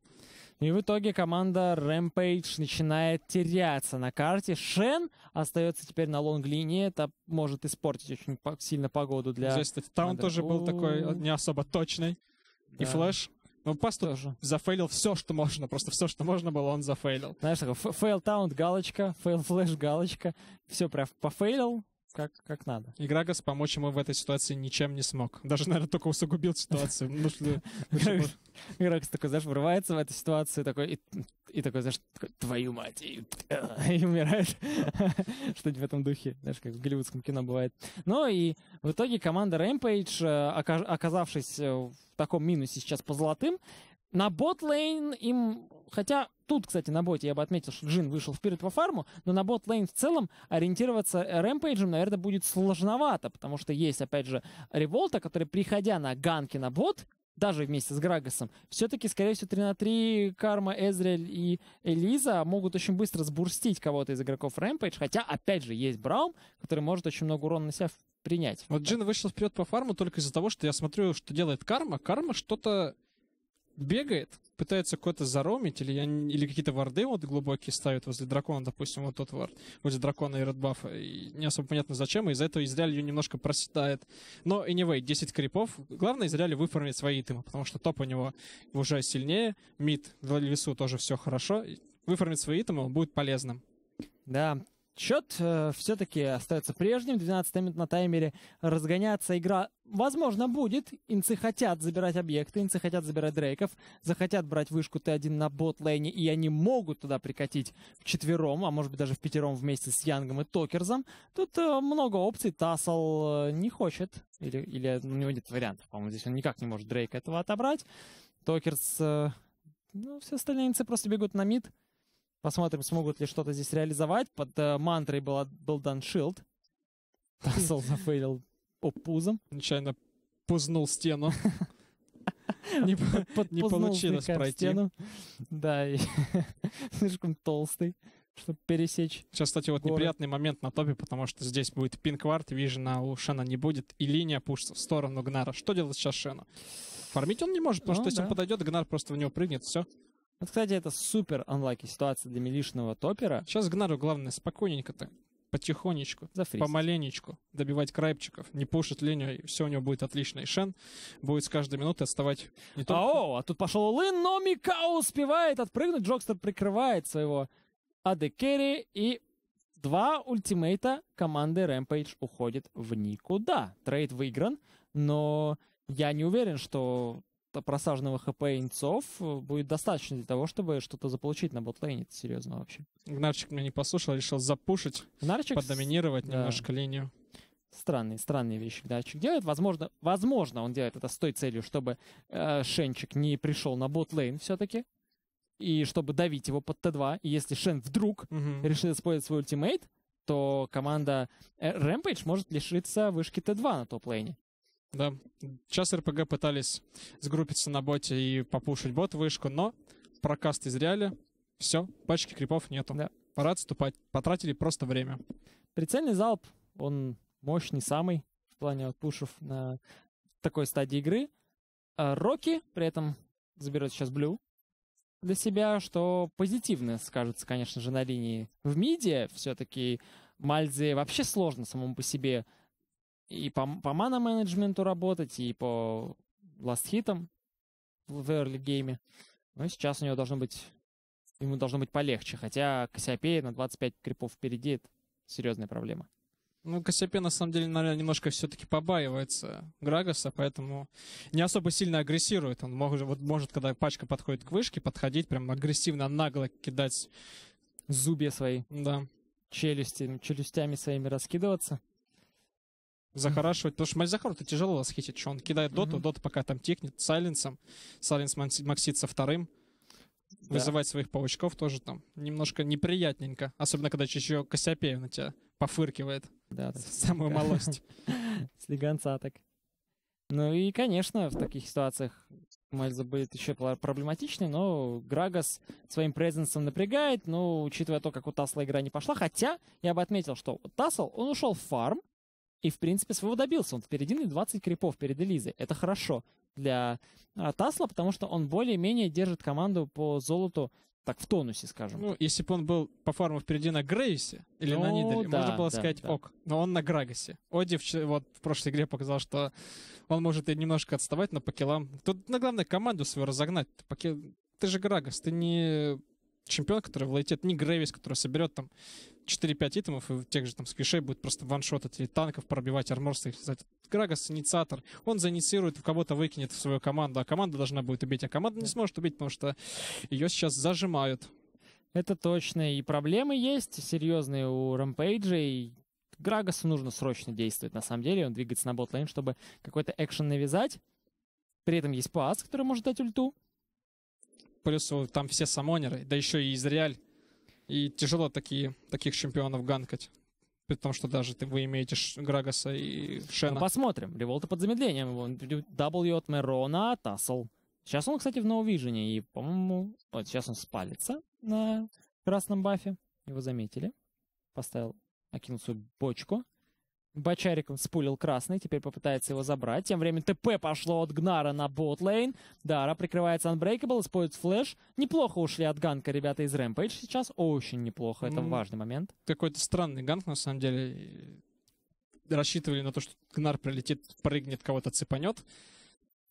Ну и в итоге команда Rampage начинает теряться на карте. Шен остается теперь на лонг-линии. Это может испортить очень сильно погоду для... Здесь таун тоже был такой не особо точный. Да. И флэш. Ну, Пас тоже. зафейлил все, что можно. Просто все, что можно было, он зафейлил. Знаешь, такой фейл таунт, галочка, фейл флэш, галочка. Все прям пофейлил, как, как надо. И Грагас помочь ему в этой ситуации ничем не смог. Даже, наверное, только усугубил ситуацию. Ну, ну, Грагас такой, знаешь, врывается в эту ситуацию, такой, и такой, знаешь, твою мать, и умирает. Что-нибудь в этом духе, знаешь, как в голливудском кино бывает. Ну и в итоге команда Rampage, э, оказавшись э, в таком минусе сейчас по золотым, на бот лейн им... Хотя тут, кстати, на боте я бы отметил, что Джин вышел вперед по фарму, но на бот лейн в целом ориентироваться рэмпейджем, наверное, будет сложновато, потому что есть, опять же, Револта, который, приходя на ганки на бот, даже вместе с Грагасом, все-таки, скорее всего, 3 на 3 Карма, Эзрель и Элиза могут очень быстро сбурстить кого-то из игроков Рэмпейдж, хотя, опять же, есть Браум, который может очень много урона на себя принять. Вот Джин вышел вперед по фарму только из-за того, что я смотрю, что делает Карма. Карма что-то бегает, пытается кого-то заромить, или, я, или какие-то варды вот глубокие ставят возле дракона, допустим, вот тот вард, возле дракона и редбафа, и не особо понятно зачем, и из-за этого Израиль немножко проседает. Но, anyway, 10 крипов. Главное, Израиль выформить свои итемы, потому что топ у него уже сильнее, мид в лесу тоже все хорошо, выформить свои итемы, он будет полезным. Да, Счет э, все-таки остается прежним, 12 минут на таймере, разгоняться игра, возможно, будет. Инцы хотят забирать объекты, инцы хотят забирать дрейков, захотят брать вышку Т1 на ботлейне, и они могут туда прикатить в четвером, а может быть даже в пятером вместе с Янгом и Токерзом. Тут э, много опций, Тассел э, не хочет, или, или у него нет вариантов, по-моему, здесь он никак не может Дрейка этого отобрать. Токерс, э, ну, все остальные инцы просто бегут на мид, Посмотрим, смогут ли что-то здесь реализовать. Под э, мантрой была, был дан шилд. Тассел зафейлил пузом. Нечаянно пузнул стену. Не, получилось пройти. Да, слишком толстый, чтобы пересечь. Сейчас, кстати, вот неприятный момент на топе, потому что здесь будет пинквард. вижена у Шена не будет, и линия пушится в сторону Гнара. Что делать сейчас Шену? Фармить он не может, потому ну что если он подойдет, Гнар просто в него прыгнет, все. Вот, кстати, это супер анлаки ситуация для милишного топера. Сейчас Гнару главное спокойненько так, потихонечку, Зафризить. помаленечку добивать крайпчиков, не пушить линию, и все у него будет отлично. И Шен будет с каждой минуты отставать. Не только... Ао, а тут пошел Лын, но Микао успевает отпрыгнуть, Джокстер прикрывает своего Адекерри и два ультимейта команды Rampage уходит в никуда. Трейд выигран, но я не уверен, что просаженного хп инцов э, будет достаточно для того, чтобы что-то заполучить на ботлейне. Это серьезно вообще. Гнарчик меня не послушал, решил запушить, Гнарчик... подоминировать да. немножко линию. Странные, странные вещи Гнарчик делает. Возможно, возможно, он делает это с той целью, чтобы э, Шенчик не пришел на ботлейн все-таки. И чтобы давить его под Т2. И если Шен вдруг угу. решит использовать свой ультимейт, то команда э, Rampage может лишиться вышки Т2 на топ-лейне. Да. Сейчас РПГ пытались сгруппиться на боте и попушить бот вышку, но прокаст из Все, пачки крипов нету. Да. Пора отступать. Потратили просто время. Прицельный залп, он мощный самый в плане пушев на такой стадии игры. А Роки при этом заберет сейчас Блю для себя, что позитивно скажется, конечно же, на линии. В миде все-таки Мальзе вообще сложно самому по себе и по, по мана-менеджменту работать, и по ласт хитам в early гейме. Но ну, сейчас у него должно быть... Ему должно быть полегче, хотя Кассиопея на 25 крипов впереди — это серьезная проблема. Ну, Кассиопе, на самом деле, наверное, немножко все-таки побаивается Грагаса, поэтому не особо сильно агрессирует. Он может, вот может, когда пачка подходит к вышке, подходить прям агрессивно, нагло кидать... Зубья свои. Да. Челюсти, челюстями своими раскидываться захорашивать. Потому что Мать Захару-то тяжело восхитить, что он кидает доту, mm-hmm. дота пока там тикнет сайленсом, сайленс максится вторым. Да. Вызывать своих паучков тоже там немножко неприятненько. Особенно, когда еще Кассиопеев на тебя пофыркивает. Да, самую слегка. малость. Слегонца так. Ну и, конечно, в таких ситуациях Мальза будет еще проблематичный, но Грагас своим презенсом напрягает, но учитывая то, как у Тасла игра не пошла, хотя я бы отметил, что Тасл, он ушел в фарм, и, в принципе, своего добился. Он впереди на 20 крипов перед Элизой. Это хорошо для а, Тасла, потому что он более-менее держит команду по золоту так в тонусе, скажем. Ну, если бы он был по форму впереди на Грейсе или ну, на Нидере, да, можно было да, сказать да. ок. Но он на Грагасе. Оди в, вот в прошлой игре показал, что он может и немножко отставать, но по килам. Тут на ну, главное команду свою разогнать. Ты, по кил... ты же Грагас, ты не чемпион, который влетит, не Грейвис, который соберет там 4-5 итемов, и тех же там сквишей будет просто ваншотать или танков пробивать, арморсы. Грагас инициатор, он заинициирует, в кого-то выкинет в свою команду, а команда должна будет убить, а команда не сможет убить, потому что ее сейчас зажимают. Это точно. И проблемы есть серьезные у Рампейджа, и Грагасу нужно срочно действовать, на самом деле. Он двигается на ботлайн чтобы какой-то экшен навязать. При этом есть пас, который может дать ульту. Плюс там все самонеры, да еще и из и тяжело такие, таких чемпионов ганкать. Потому что даже ты, вы имеете Грагаса и Шена. Ну, посмотрим. Револта под замедлением. W от Мерона, Тассел. Сейчас он, кстати, в Нововижене. и, по-моему, вот сейчас он спалится на красном бафе. Его заметили. Поставил, окинул свою бочку. Бочариком спулил красный, теперь попытается его забрать. Тем временем ТП пошло от Гнара на ботлейн. Дара прикрывается Unbreakable, использует флеш. Неплохо ушли от ганка ребята из Rampage сейчас. Очень неплохо, это mm. важный момент. Какой-то странный ганк, на самом деле. Рассчитывали на то, что Гнар прилетит, прыгнет, кого-то цепанет.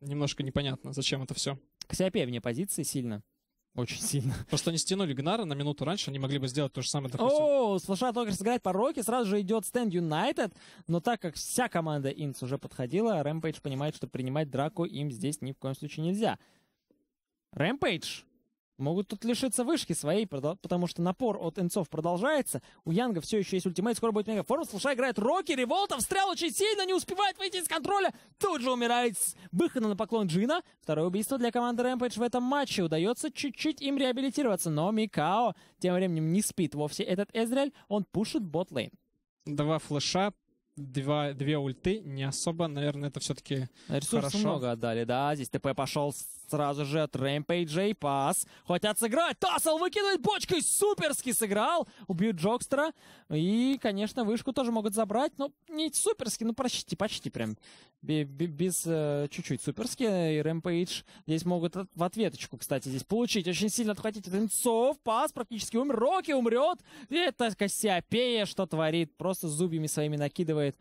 Немножко непонятно, зачем это все. К вне позиции сильно. Очень сильно. потому что они стянули Гнара на минуту раньше, они могли бы сделать то же самое, О, с Флэша Токерс играет по Роки, сразу же идет стенд Юнайтед, но так как вся команда Инс уже подходила, Рэмпейдж понимает, что принимать драку им здесь ни в коем случае нельзя. Рэмпейдж Могут тут лишиться вышки своей, потому что напор от энцов продолжается. У Янга все еще есть ультимейт, скоро будет мега форум. Слыша играет Рокки, Револта, встрял очень сильно, не успевает выйти из контроля. Тут же умирает Быхана на поклон Джина. Второе убийство для команды Rampage в этом матче. Удается чуть-чуть им реабилитироваться, но Микао тем временем не спит вовсе этот Эзрель. Он пушит бот лейн. Два флеша два, две ульты не особо, наверное, это все-таки Ресурсов хорошо. много отдали, да. Здесь ТП пошел сразу же от Рэмпейджа и пас. Хотят сыграть. Тассел выкидывает бочкой. Суперски сыграл. Убьют Джокстера. И, конечно, вышку тоже могут забрать. Но не суперски, ну почти, почти прям. Без, без э, чуть-чуть суперски. И Рэмпейдж здесь могут в ответочку, кстати, здесь получить. Очень сильно отхватить от Инцов. Пас практически умер. Рокки умрет. это Кассиопея что творит. Просто зубьями своими накидывает вкачивает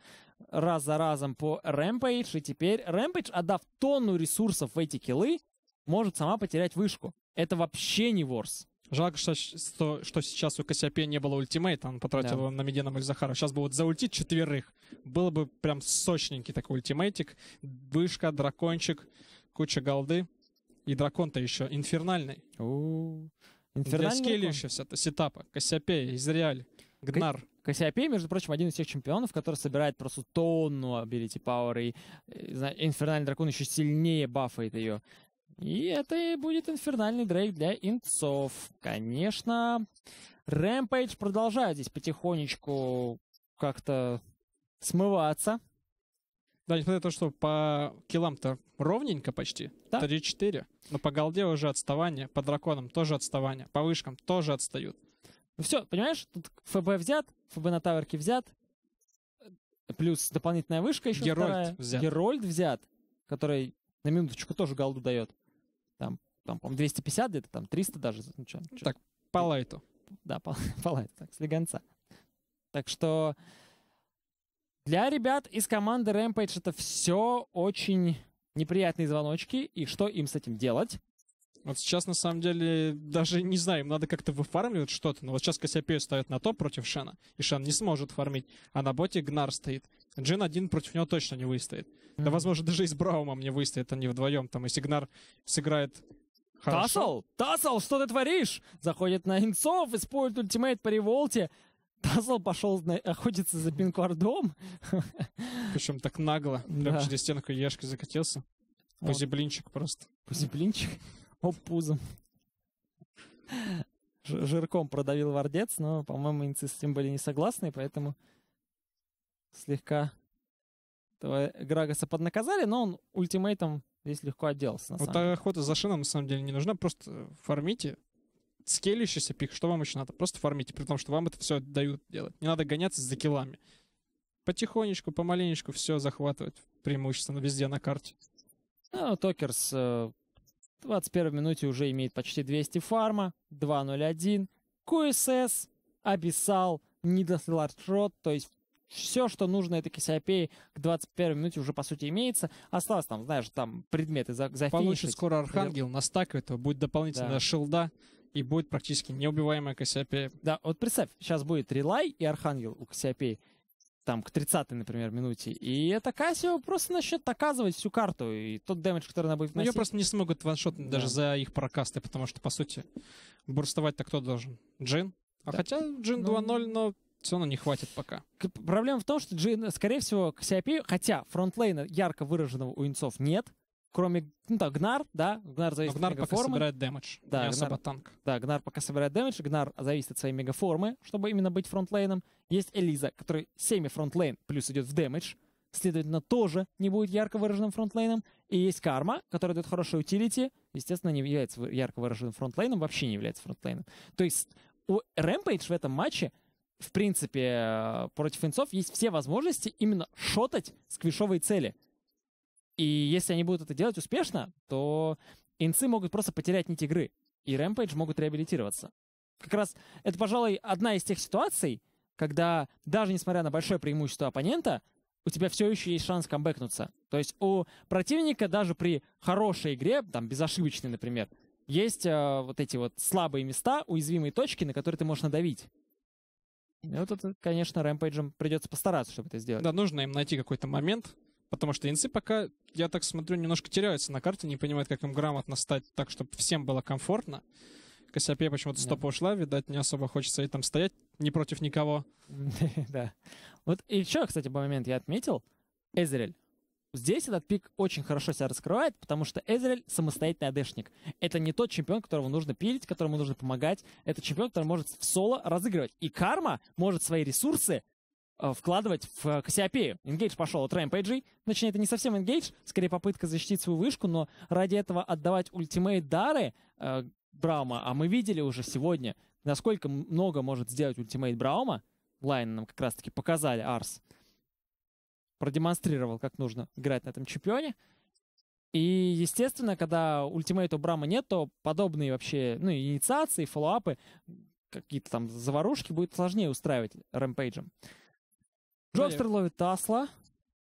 раз за разом по Rampage, и теперь Rampage, отдав тонну ресурсов в эти киллы, может сама потерять вышку. Это вообще не ворс. Жалко, что, что, что сейчас у Кассиопея не было ультимейта, он потратил да. его на Медена Мальзахара. Сейчас бы вот заультить четверых, было бы прям сочненький такой ультимейтик. Вышка, дракончик, куча голды. И дракон-то еще инфернальный. У-у-у. Инфернальный Для еще все это сетапа. Кассиопея, Израиль, Гнар. Кассиопей, между прочим, один из тех чемпионов, который собирает просто тонну Ability Power, и, и э, Инфернальный Дракон еще сильнее бафает ее. И это и будет инфернальный дрейк для инцов. Конечно, Рэмпейдж продолжает здесь потихонечку как-то смываться. Да, несмотря на то, что по килам-то ровненько почти, да. 3-4, но по голде уже отставание, по драконам тоже отставание, по вышкам тоже отстают. Ну все, понимаешь, тут ФБ взят, ФБ на Таверке взят, плюс дополнительная вышка еще Герольд вторая. взят. Герольд взят, который на минуточку тоже голду дает. Там, там по 250 где-то, там 300 даже. Ну, чё, чё. Так, по лайту. Да, по, по лайту, так, слегонца. Так что для ребят из команды Rampage это все очень неприятные звоночки, и что им с этим делать? Вот сейчас, на самом деле, даже не знаю, им надо как-то выфармливать что-то. Но вот сейчас Кассиопею ставят на топ против Шена, и Шен не сможет фармить. А на боте Гнар стоит. Джин один против него точно не выстоит. Mm-hmm. Да, возможно, даже и с Браумом не выстоит они вдвоем. Там, если Гнар сыграет Тассел! Тассел, что ты творишь? Заходит на инцов, использует ультимейт по револте. Тассел пошел охотиться за Бинквардом, Причем так нагло. Прям да. через стенку Ешка закатился. блинчик просто. блинчик. Об пузом. Жирком продавил Вардец, но, по-моему, инцы с этим были не согласны, поэтому слегка этого Грагаса поднаказали, но он ультимейтом здесь легко отделался. вот деле. охота за шином на самом деле не нужна, просто фармите. Скелящийся пик, что вам еще надо? Просто фармите, при том, что вам это все дают делать. Не надо гоняться за килами. Потихонечку, помаленечку все захватывать преимущественно везде на карте. Ну, Токерс э, в 21 минуте уже имеет почти 200 фарма, 2.01, QSS, Abyssal, Needlesslar Trot, то есть все, что нужно этой Кассиопеи к 21 минуте уже, по сути, имеется. Осталось там, знаешь, там предметы за Получит скоро Архангел, на настакивает этого будет дополнительная да. шилда, и будет практически неубиваемая Кассиопея. Да, вот представь, сейчас будет Релай и Архангел у Кассиопеи там, к 30-й, например, минуте. И это Кассио просто начнет доказывать всю карту и тот дэмэдж, который она будет ну, носить. ее просто не смогут ваншот да. даже за их прокасты, потому что, по сути, бурстовать-то кто должен? Джин? А да. хотя Джин ну... 2-0, но все равно не хватит пока. Проблема в том, что, Джин, скорее всего, Ксиопи, хотя фронтлейна ярко выраженного у инцов нет, кроме, ну да, Гнар, да, Гнар зависит Гнар от мегаформы. пока собирает дэмэдж, да, не Гнар, особо танк. Да, Гнар пока собирает дэмэдж, Гнар зависит от своей мегаформы, чтобы именно быть фронтлейном. Есть Элиза, который семи-фронтлейн плюс идет в дэмэдж, следовательно, тоже не будет ярко выраженным фронтлейном. И есть Карма, которая дает хорошую утилити, естественно, не является ярко выраженным фронтлейном, вообще не является фронтлейном. То есть у Rampage в этом матче в принципе, против инцов есть все возможности именно шотать сквишовые цели — и если они будут это делать успешно, то инцы могут просто потерять нить игры, и Rampage могут реабилитироваться. Как раз это, пожалуй, одна из тех ситуаций, когда даже несмотря на большое преимущество оппонента, у тебя все еще есть шанс камбэкнуться. То есть у противника даже при хорошей игре, там, безошибочной, например, есть э, вот эти вот слабые места, уязвимые точки, на которые ты можешь надавить. И вот это, конечно, рэмпейджем придется постараться, чтобы это сделать. Да, нужно им найти какой-то момент, Потому что инцы пока, я так смотрю, немножко теряются на карте, не понимают, как им грамотно стать так, чтобы всем было комфортно. Кассиопея почему-то да. стопа ушла, видать, не особо хочется и там стоять, не против никого. Да. Вот еще, кстати, момент я отметил. Эзрель. Здесь этот пик очень хорошо себя раскрывает, потому что Эзрель самостоятельный адешник. Это не тот чемпион, которого нужно пилить, которому нужно помогать. Это чемпион, который может в соло разыгрывать. И Карма может свои ресурсы Э, вкладывать в э, Кассиопею. Ингейдж пошел от Рэмпейджей. Точнее, это не совсем Ингейдж, скорее попытка защитить свою вышку, но ради этого отдавать ультимейт дары э, Браума, а мы видели уже сегодня, насколько много может сделать ультимейт Браума. Лайн нам как раз-таки показали, Арс продемонстрировал, как нужно играть на этом чемпионе. И, естественно, когда ультимейта у Брама нет, то подобные вообще, ну, инициации, фоллоуапы, какие-то там заварушки будет сложнее устраивать рэмпейджем. Джокстер ловит Тасла.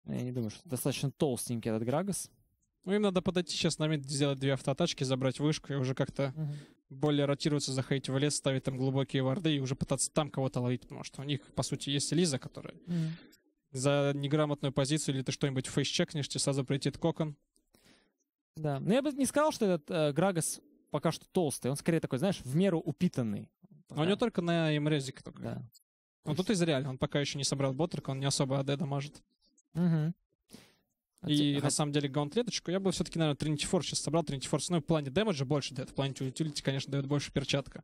Я не думаю, что достаточно толстенький этот Грагас. Ну, им надо подойти сейчас на мид, сделать две автотачки, забрать вышку и уже как-то угу. более ротироваться, заходить в лес, ставить там глубокие варды и уже пытаться там кого-то ловить, потому что у них, по сути, есть Лиза, которая угу. за неграмотную позицию или ты что-нибудь фейсчекнешь, тебе сразу прилетит кокон. Да, но я бы не сказал, что этот э, Грагас пока что толстый, он скорее такой, знаешь, в меру упитанный. А у него только на имрезик только. Да. Ну тут из реально, он пока еще не собрал ботерка, он не особо АД дамажит. Угу. И а на самом деле гаунтлеточку я бы все-таки, наверное, Trinity Force сейчас собрал. Trinity Force, ну, в плане дэмэджа больше дает, в плане утилити, конечно, дает больше перчатка.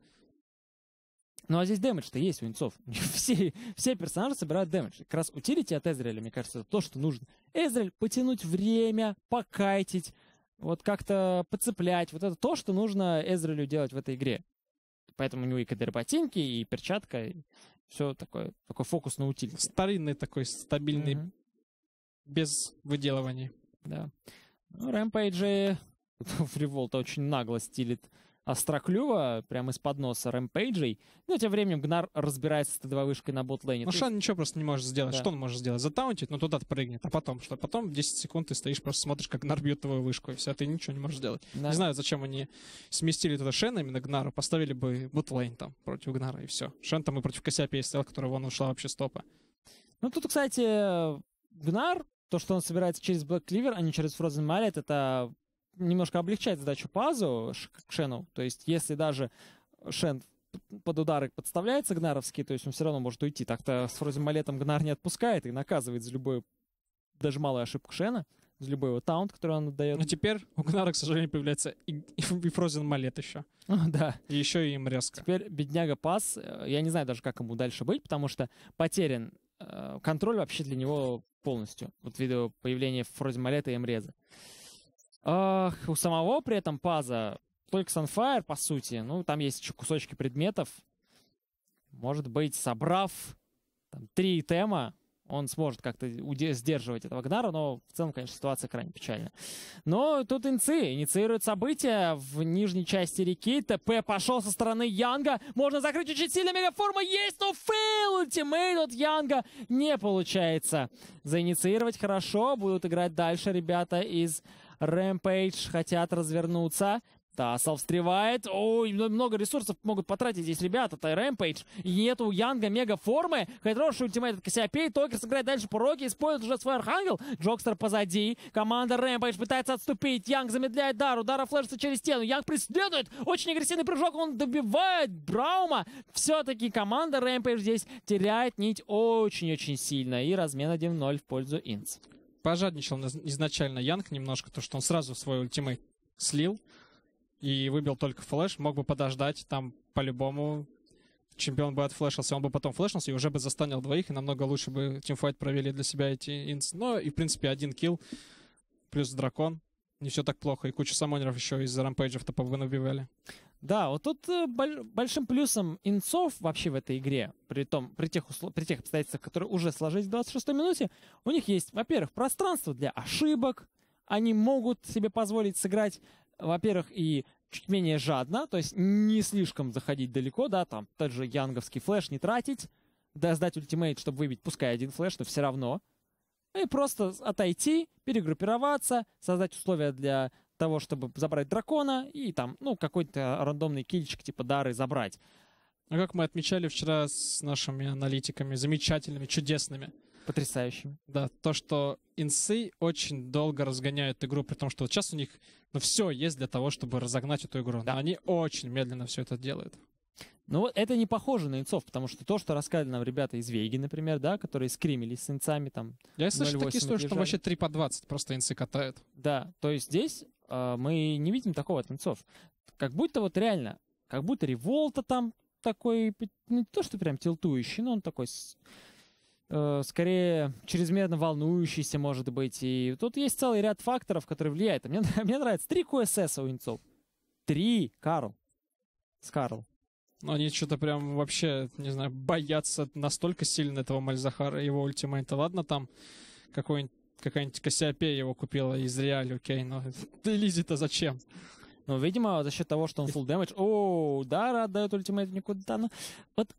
Ну а здесь дэмэдж-то есть у инцов. все, все персонажи собирают дэмэдж. Как раз утилити от Эзраэля, мне кажется, это то, что нужно. Эзраэль потянуть время, покайтить, вот как-то поцеплять. Вот это то, что нужно Эзраэлю делать в этой игре. Поэтому у него и кадр ботинки, и перчатка, все такое, такой фокус на утиль. Старинный такой, стабильный, угу. без выделываний. Да. Ну, Rampage в Revolt очень нагло стилит Остроклюва, прямо из-под носа рэмпейджей. Ну, тем временем Гнар разбирается с Т2-вышкой на ботлейне. Ну, ты... Шан ничего просто не может сделать. Да. Что он может сделать? Затаунтить, но туда прыгнет. А потом что? Потом 10 секунд ты стоишь, просто смотришь, как Гнар бьет твою вышку, и все, ты ничего не можешь сделать. Да. Не знаю, зачем они сместили туда Шена, именно Гнара, поставили бы ботлейн там против Гнара, и все. Шен там и против Кассиопея стоял, которого он ушла вообще стопа. Ну, тут, кстати, Гнар, то, что он собирается через Блэк Кливер, а не через Фрозен Малет, это немножко облегчает задачу пазу Шену. То есть, если даже Шен под удары подставляется Гнаровский, то есть он все равно может уйти. Так-то с Фрозималетом Гнар не отпускает и наказывает за любую, даже малую ошибку Шена, за любой его таунт, который он дает. Но теперь у Гнара, к сожалению, появляется и, и, Фрозен Малет еще. да. И еще и им резко. Теперь бедняга пас. Э, я не знаю даже, как ему дальше быть, потому что потерян э, контроль вообще для него полностью. Вот видео появления Фрозен Малета и Эмреза. А, у самого при этом паза только Sunfire, по сути. Ну, там есть еще кусочки предметов. Может быть, собрав там, три тема, он сможет как-то сдерживать этого Гнара, но в целом, конечно, ситуация крайне печальная. Но тут инцы инициируют события в нижней части реки. ТП пошел со стороны Янга. Можно закрыть очень сильно. Мегаформа есть, но фейл! Ультимейт от Янга не получается заинициировать хорошо. Будут играть дальше ребята из Рэмпейдж хотят развернуться. Тассел встревает. Ой, много ресурсов могут потратить здесь ребята. Это Рэмпейдж. Нет у Янга мега формы. Хороший ультимейт от Кассиопей. Токер сыграет дальше по Роке. Использует уже свой Архангел. Джокстер позади. Команда Рэмпейдж пытается отступить. Янг замедляет дар. Удара флешится через стену. Янг преследует. Очень агрессивный прыжок. Он добивает Браума. Все-таки команда Рэмпейдж здесь теряет нить очень-очень сильно. И размен 1-0 в пользу Инц пожадничал изначально Янг немножко, то что он сразу свой ультимейт слил и выбил только флеш, мог бы подождать, там по-любому чемпион бы отфлешился, он бы потом флешился и уже бы застанил двоих, и намного лучше бы тимфайт провели для себя эти инс. Но и, в принципе, один килл плюс дракон, не все так плохо, и куча самонеров еще из-за рампейджев-то повынабивали. Да, вот тут э, большим плюсом инцов вообще в этой игре, при, том, при, тех услов... при тех обстоятельствах, которые уже сложились в 26-й минуте, у них есть, во-первых, пространство для ошибок, они могут себе позволить сыграть, во-первых, и чуть менее жадно, то есть не слишком заходить далеко, да, там тот же янговский флеш не тратить, да, сдать ультимейт, чтобы выбить, пускай один флеш, но все равно. И просто отойти, перегруппироваться, создать условия для того, чтобы забрать дракона и там, ну, какой-то рандомный кильчик типа дары забрать. А как мы отмечали вчера с нашими аналитиками, замечательными, чудесными. Потрясающими. Да, то, что инсы очень долго разгоняют игру, при том, что вот сейчас у них ну, все есть для того, чтобы разогнать эту игру. Да. Но они очень медленно все это делают. Ну вот это не похоже на инцов, потому что то, что рассказали нам ребята из Вейги, например, да, которые скримили с инцами там. Я слышал такие истории, что там вообще 3 по 20 просто инцы катают. Да, то есть здесь а, мы не видим такого от концов. Как будто вот реально, как будто револта там такой, не то что прям тилтующий, но он такой э, скорее чрезмерно волнующийся, может быть. И тут есть целый ряд факторов, которые влияют. А мне, мне нравится три КСС у Инцов. Три, Карл. С Карл. Но ну, они что-то прям вообще, не знаю, боятся настолько сильно этого Мальзахара и его ультимейта. Ладно, там какой-нибудь Какая-нибудь Кассиопея его купила из Реаль, окей, но Элизи-то зачем? Ну, видимо, за счет того, что он full damage. О, да, отдает ультимейт никуда. Ну, вот,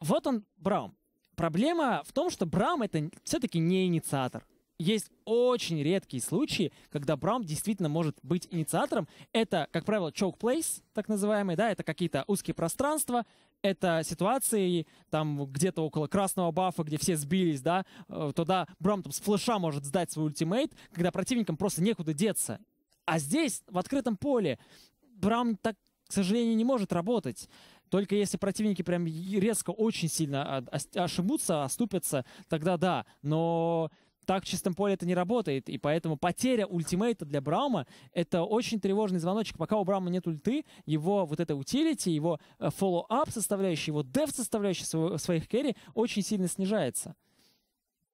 вот он, Браум. Проблема в том, что Браум это все-таки не инициатор есть очень редкие случаи, когда Браум действительно может быть инициатором. Это, как правило, choke place, так называемый, да, это какие-то узкие пространства, это ситуации, там где-то около красного бафа, где все сбились, да, э, туда Брам там с флеша может сдать свой ультимейт, когда противникам просто некуда деться. А здесь, в открытом поле, Брам так, к сожалению, не может работать. Только если противники прям резко очень сильно а, ошибутся, оступятся, тогда да. Но так в чистом поле это не работает, и поэтому потеря ультимейта для Браума — это очень тревожный звоночек. Пока у Браума нет ульты, его вот это утилити, его фоллоуап э, составляющий, его деф составляющий своих керри очень сильно снижается.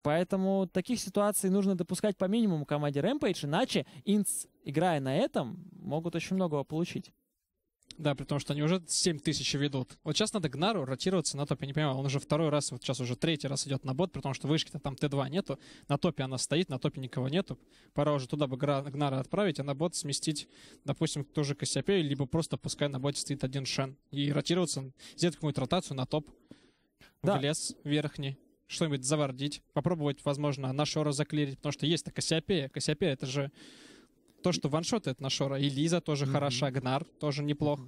Поэтому таких ситуаций нужно допускать по минимуму команде Rampage, иначе Инц, играя на этом, могут очень многого получить. Да, при том, что они уже 7 тысяч ведут. Вот сейчас надо Гнару ротироваться на топе. Я не понимаю, он уже второй раз, вот сейчас уже третий раз идет на бот, при том, что вышки-то там Т2 нету. На топе она стоит, на топе никого нету. Пора уже туда бы Гнара отправить, а на бот сместить, допустим, тоже Кассиопею, либо просто пускай на боте стоит один Шен. И ротироваться, сделать какую-то ротацию на топ. Да. В лес верхний что-нибудь завардить, попробовать, возможно, на шора заклеить, потому что есть-то Кассиопея. Кассиопея — это же то, что ваншоты от Нашора. И Лиза тоже mm-hmm. хороша, Гнар тоже неплох.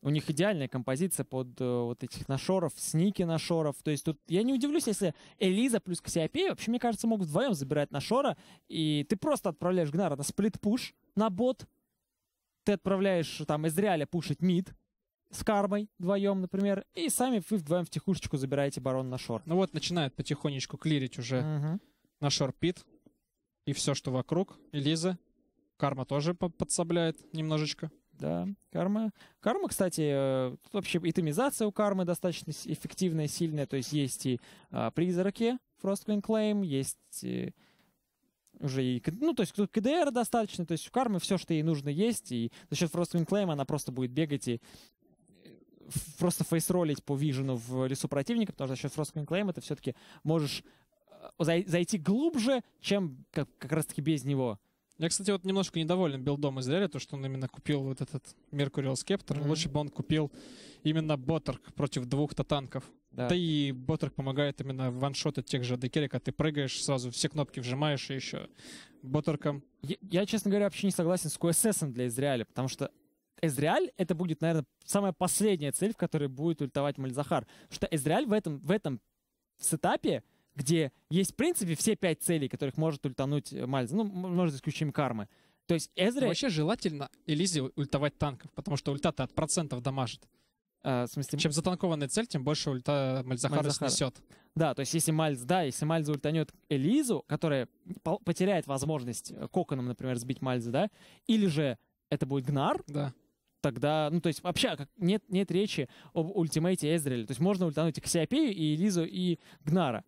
У них идеальная композиция под э, вот этих нашоров, сники нашоров. То есть тут я не удивлюсь, если Элиза плюс Кассиопей, вообще, мне кажется, могут вдвоем забирать нашора, и ты просто отправляешь Гнара на сплит-пуш на бот, ты отправляешь там из Реаля пушить мид, с кармой вдвоем, например, и сами вы вдвоем в тихушечку забираете барон на Ну вот начинает потихонечку клирить уже uh-huh. пит и все, что вокруг, Элиза. Карма тоже подсобляет немножечко. Да, карма. Карма, кстати, э, тут вообще итемизация у кармы достаточно эффективная, сильная. То есть есть и а, призраки Frostwing Claim, есть и, э, уже и... Ну, то есть тут КДР достаточно, то есть у кармы все, что ей нужно, есть. И за счет Frostwing Claim она просто будет бегать и э, просто фейсролить по вижену в лесу противника, потому что за счет Frostwing Claim это все-таки можешь зайти глубже, чем как, как раз-таки без него. Я, кстати, вот немножко недоволен билдом Израиля, то, что он именно купил вот этот Меркуриал Скептер. Mm-hmm. Лучше бы он купил именно Боттерк против двух танков. Да. да и Боттерк помогает именно ваншотать тех же Декерика. ты прыгаешь сразу, все кнопки вжимаешь и еще Боттерком. Я, я, честно говоря, вообще не согласен с QSS для Израиля, потому что Эзреаль — это будет, наверное, самая последняя цель, в которой будет ультовать Мальзахар. Потому что Эзреаль в этом, в этом сетапе где есть, в принципе, все пять целей, которых может ультануть э, Мальза. Ну, может, за исключением кармы. То есть Эзра... Ну, вообще желательно Элизе ультовать танков, потому что ульта от процентов дамажит. А, в смысле... Чем затанкованная цель, тем больше ульта Мальзахара, Мальзахара. снесет. Да, то есть если Мальз да, если Мальц ультанет Элизу, которая потеряет возможность э, коконом, например, сбить Мальза, да, или же это будет Гнар, да. тогда, ну, то есть вообще как, нет, нет речи об ультимейте Эзрели. То есть можно ультануть и Ксиопею, и Элизу, и Гнара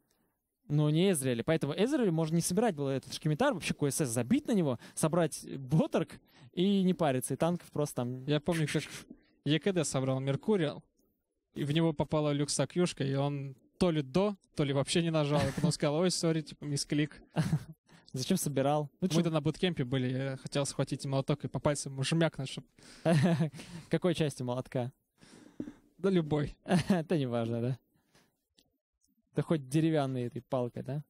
но не Эзриэля. Поэтому Эзриэлю можно не собирать было этот шкимитар, вообще КСС забить на него, собрать боторг и не париться. И танков просто там... Я помню, как ЕКД собрал Меркуриал, и в него попала люкса кьюшка, и он то ли до, то ли вообще не нажал. И потом сказал, ой, сори, типа, мисклик. Зачем собирал? Ну, Мы-то на буткемпе были, я хотел схватить молоток и по пальцам жмякнуть, чтобы... Какой части молотка? Да любой. Это не важно, да? Да хоть деревянной этой палкой, да?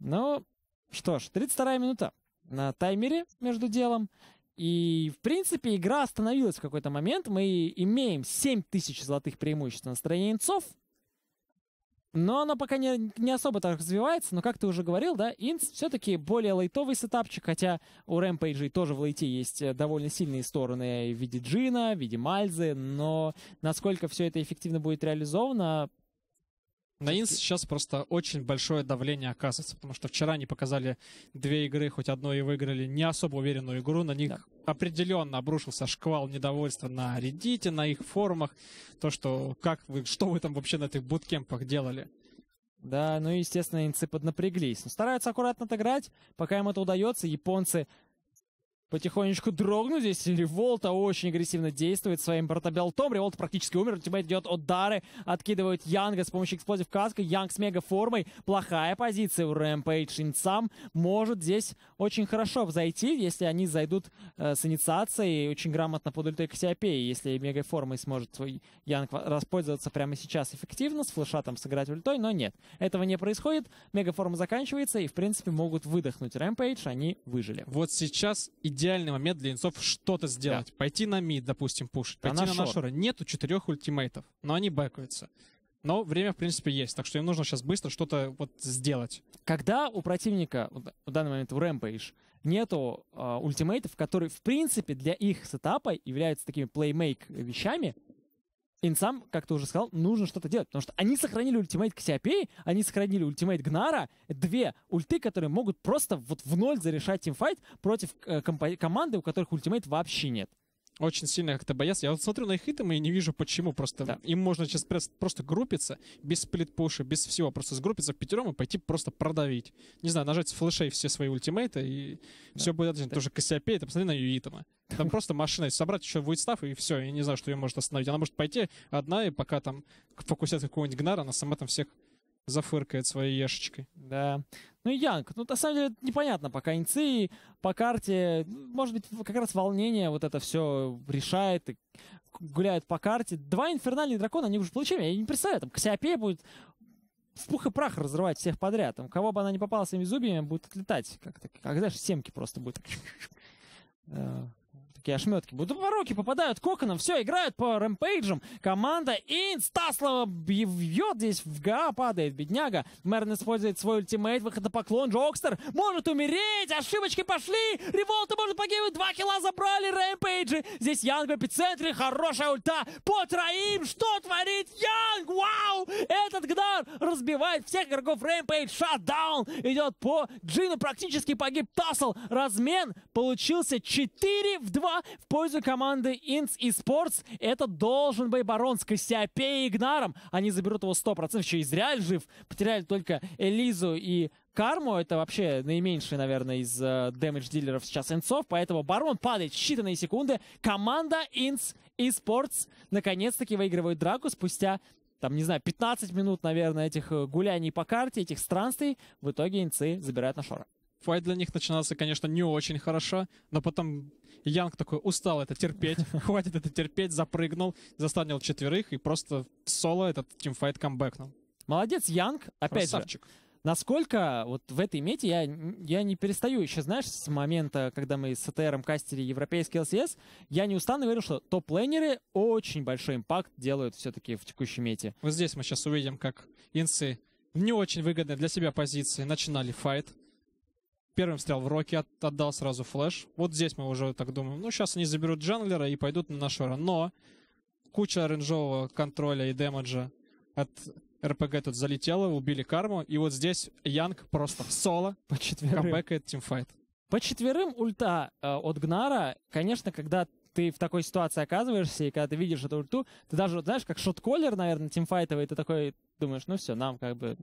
Ну, что ж, 32 минута на таймере между делом. И, в принципе, игра остановилась в какой-то момент. Мы имеем 7000 золотых преимуществ на стороне инцов. Но она пока не, не особо так развивается. Но, как ты уже говорил, да, инц все-таки более лайтовый сетапчик. Хотя у Рэмпейджей тоже в лайте есть э, довольно сильные стороны в виде Джина, в виде Мальзы. Но насколько все это эффективно будет реализовано, на Инс сейчас просто очень большое давление оказывается, потому что вчера они показали две игры, хоть одной и выиграли не особо уверенную игру, на них да. определенно обрушился шквал недовольства на Reddit, на их форумах, то, что как вы, что вы там вообще на этих буткемпах делали. Да, ну и, естественно, инцы поднапряглись. Но стараются аккуратно отыграть, пока им это удается. Японцы потихонечку дрогнуть. Здесь Револта очень агрессивно действует своим портабелтом Револт практически умер. Ультимейт идет от Дары. Откидывают Янга с помощью эксплозив каска. Янг с мега формой. Плохая позиция у Рэмпейдж. Инсам может здесь очень хорошо взойти если они зайдут э, с инициацией очень грамотно под ультой Ксиопеи Если мега формой сможет свой Янг воспользоваться прямо сейчас эффективно, с флешатом сыграть ультой, но нет. Этого не происходит. Мега форма заканчивается и, в принципе, могут выдохнуть Рэмпейдж. Они выжили. Вот сейчас идея идеальный момент для инцов что-то сделать. Да. Пойти на мид, допустим, пушить, пойти а на, на шор. Нету четырех ультимейтов, но они бэкаются. Но время, в принципе, есть, так что им нужно сейчас быстро что-то вот сделать. Когда у противника, в данный момент у Rampage, нету э, ультимейтов, которые, в принципе, для их сетапа являются такими плеймейк-вещами, Инсам, как ты уже сказал, нужно что-то делать, потому что они сохранили ультимейт Ксиопеи, они сохранили ультимейт Гнара, две ульты, которые могут просто вот в ноль зарешать тимфайт против э, команды, у которых ультимейт вообще нет очень сильно как-то боятся. Я вот смотрю на их хитом и не вижу почему. Просто да. им можно сейчас просто группиться без сплитпуша, без всего. Просто сгруппиться в пятером и пойти просто продавить. Не знаю, нажать с флешей все свои ультимейты и да. все будет отлично. Да. Тоже Кассиопея, ты посмотри на Юитома. Там просто машина. Собрать еще будет войдстав и все. Я не знаю, что ее может остановить. Она может пойти одна и пока там фокусят какого-нибудь Гнара, она сама там всех зафыркает своей яшечкой. Да. Ну и Янг. Ну, на самом деле, непонятно, пока инцы по карте, может быть, как раз волнение вот это все решает, и гуляет по карте. Два инфернальных дракона, они уже получили. Я не представляю, там Ксиопея будет в пух и прах разрывать всех подряд. Там, кого бы она не попала своими зубьями, будет отлетать как-то. Как, знаешь, семки просто будет. Э, такие ошметки. Будут руки попадают коконом, все, играют по рэмпейджам. Команда Инц Таслова бьет здесь в ГА, падает бедняга. Мерн использует свой ультимейт, выхода поклон. Джокстер может умереть, ошибочки пошли. Револта можно погибнуть, два килла забрали, рэмпейджи. Здесь Янг в эпицентре, хорошая ульта по троим. Что творит Янг? Вау! Этот Гнар разбивает всех игроков рэмпейдж. Шатдаун идет по Джину, практически погиб Тасл. Размен получился 4 в 2 в пользу команды Инс и Спортс. Это должен быть барон с Кассиопеей и Игнаром. Они заберут его 100%. Еще Израиль жив. Потеряли только Элизу и Карму. Это вообще наименьший, наверное, из дэмэдж-дилеров сейчас Инцов. Поэтому барон падает считанные секунды. Команда Инс и Спортс наконец-таки выигрывают драку спустя там, не знаю, 15 минут, наверное, этих э, гуляний по карте, этих странствий, в итоге инцы забирают на шора. Файт для них начинался, конечно, не очень хорошо, но потом Янг такой устал это терпеть, хватит это терпеть, запрыгнул, застанил четверых и просто в соло этот тимфайт камбэкнул. Молодец, Янг, опять Красавчик. же. Насколько вот в этой мете я, я не перестаю еще, знаешь, с момента, когда мы с СТРом кастили европейский ЛСС, я не устану говорю, что топ-лейнеры очень большой импакт делают все-таки в текущей мете. Вот здесь мы сейчас увидим, как Инсы в не очень выгодной для себя позиции начинали файт. Первым стрел в Рокки, от, отдал сразу флеш. Вот здесь мы уже так думаем, ну, сейчас они заберут джанглера и пойдут на Нашора. Но куча оранжевого контроля и демеджа от РПГ тут залетела, убили карму, и вот здесь Янг просто соло по четверым. камбэкает тимфайт. По четверым ульта э, от Гнара, конечно, когда ты в такой ситуации оказываешься, и когда ты видишь эту ульту, ты даже, знаешь, как шотколлер, наверное, тимфайтовый, ты такой думаешь, ну все, нам как бы...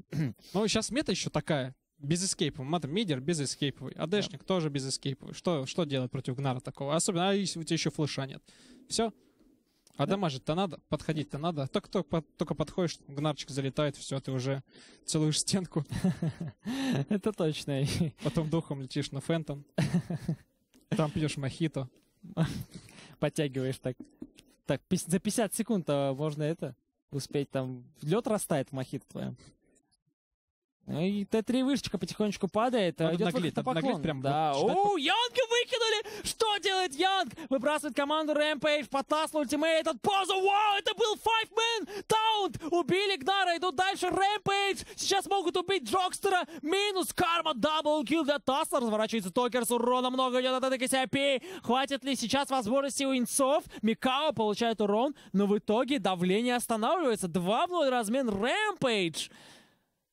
Ну, сейчас мета еще такая без эскейповый. матер, мидер без эскейповый. АДшник да. тоже без эскейповый. Что, что делать против Гнара такого? Особенно, а если у тебя еще флеша нет. Все. А да. дамажить-то надо, подходить-то надо. Только, только, только подходишь, гнарчик залетает, все, ты уже целуешь стенку. Это точно. Потом духом летишь на фентом. Там пьешь мохито. Подтягиваешь так. Так, за 50 секунд а можно это успеть там. Лед растает в мохито твоем. И Т3 вышечка потихонечку падает. Надо идет обнаглеть, выход на поклон. прям. Да. Вот, О, Янга выкинули! Что делает Янг? Выбрасывает команду Рэмпейдж, потасла ультимейт от позу. Вау, это был Five Man Таунт! Убили Гнара, идут дальше Рэмпейдж. Сейчас могут убить Джокстера. Минус Карма, даблкил для Тасла. Разворачивается Токер с урона много идет от этой KCP. Хватит ли сейчас возможности у инцов? Микао получает урон, но в итоге давление останавливается. Два в ноль размен Рэмпейдж.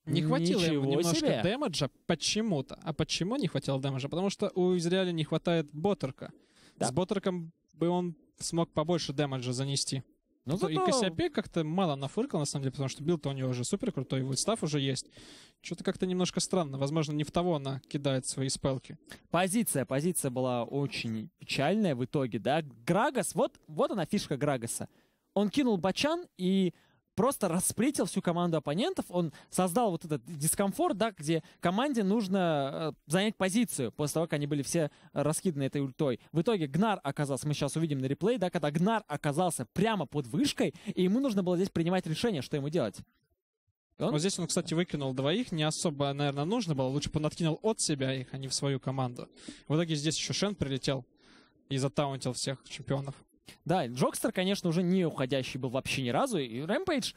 Не хватило Ничего немножко себе. дэмэджа почему-то. А почему не хватило дэмэджа? Потому что у Израиля не хватает Боттерка. Да. С Боттерком бы он смог побольше дэмэджа занести. Ну, ну зато... И Кассиопей как-то мало нафыркал, на самом деле, потому что билд у него уже супер крутой, его став уже есть. Что-то как-то немножко странно. Возможно, не в того она кидает свои спелки. Позиция, позиция была очень печальная в итоге, да. Грагас, вот, вот она фишка Грагаса. Он кинул бачан, и просто расплетил всю команду оппонентов, он создал вот этот дискомфорт, да, где команде нужно э, занять позицию после того, как они были все раскиданы этой ультой. В итоге Гнар оказался, мы сейчас увидим на реплей, да, когда Гнар оказался прямо под вышкой, и ему нужно было здесь принимать решение, что ему делать. Он? Вот здесь он, кстати, выкинул двоих, не особо, наверное, нужно было. Лучше бы он откинул от себя их, а не в свою команду. В итоге здесь еще Шен прилетел и затаунтил всех чемпионов. Да, Джокстер, конечно, уже не уходящий был вообще ни разу, и Рэмпейдж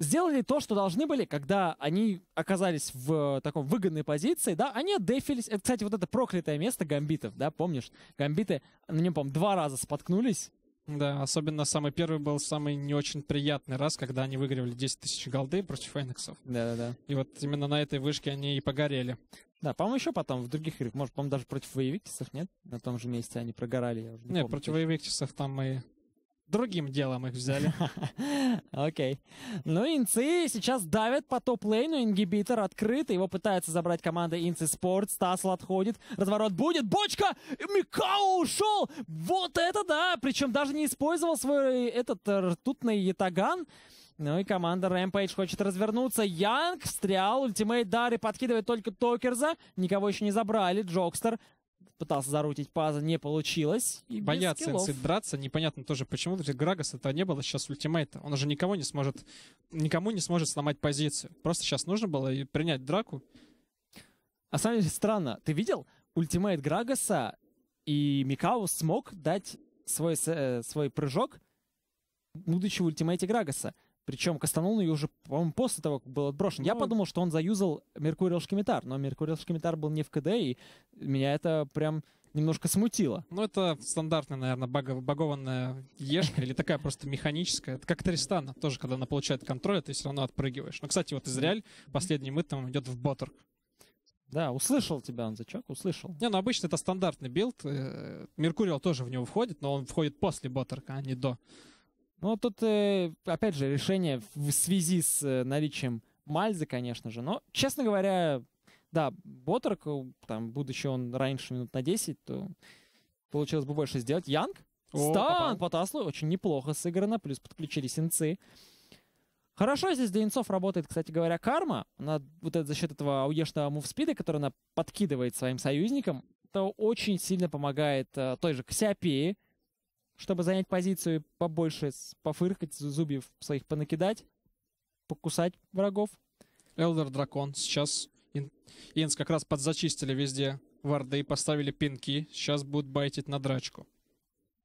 сделали то, что должны были, когда они оказались в э, таком выгодной позиции, да, они отдефились. Это, кстати, вот это проклятое место гамбитов, да, помнишь? Гамбиты, на нем, по-моему, два раза споткнулись. Да, особенно самый первый был самый не очень приятный раз, когда они выигрывали 10 тысяч голды против Фениксов. Да-да-да. И вот именно на этой вышке они и погорели. Да, по-моему, еще потом в других играх. Может, по-моему, даже против воевиктисов, нет? На том же месте они прогорали. Я уже не, не против воевиктисов там мы другим делом их взяли. Окей. Ну, инцы сейчас давят по топ-лейну, ингибитор открыт, его пытается забрать команда Инцы Спорт, Стасл отходит, разворот будет, бочка, Микао ушел! Вот это да! Причем даже не использовал свой этот ртутный ятаган. Ну и команда Rampage хочет развернуться. Янг встрял, ультимейт Дарри подкидывает только Токерза. Никого еще не забрали. Джокстер пытался зарутить паза, не получилось. И Боятся инцы драться, непонятно тоже почему. Для Грагаса этого не было сейчас ультимейта. Он уже никого не сможет, никому не сможет сломать позицию. Просто сейчас нужно было принять драку. А самом деле странно. Ты видел? Ультимейт Грагаса и Микау смог дать свой, э, свой прыжок, будучи в ультимейте Грагаса. Причем кастанул ее уже, по-моему, после того, как был отброшен. Но... Я ну, подумал, что он заюзал Меркурил Шкимитар, но Меркурил Шкимитар был не в КД, и меня это прям немножко смутило. Ну, это стандартная, наверное, баг багованная ешка или такая просто механическая. Это как Тристана, тоже, когда она получает контроль, ты все равно отпрыгиваешь. Но, ну, кстати, вот Израиль последний мыт там идет в Боттерк. Да, услышал тебя он, зачок, услышал. Не, ну обычно это стандартный билд. Э, Меркуриал тоже в него входит, но он входит после Боттерка, а не до. Ну, а тут, э, опять же, решение в связи с э, наличием Мальзы, конечно же. Но, честно говоря, да, Боттерк, э, там, будучи он раньше минут на 10, то получилось бы больше сделать. Янг, О, Стан, Потаслу очень неплохо сыграно, плюс подключили синцы. Хорошо здесь для инцов работает, кстати говоря, карма. Она вот это, за счет этого ауешного мувспида, который она подкидывает своим союзникам, это очень сильно помогает э, той же Ксиопеи чтобы занять позицию побольше, пофыркать, зубьев своих понакидать, покусать врагов. Элдер Дракон. Сейчас Инс как раз подзачистили везде варды, и поставили пинки. Сейчас будут байтить на драчку.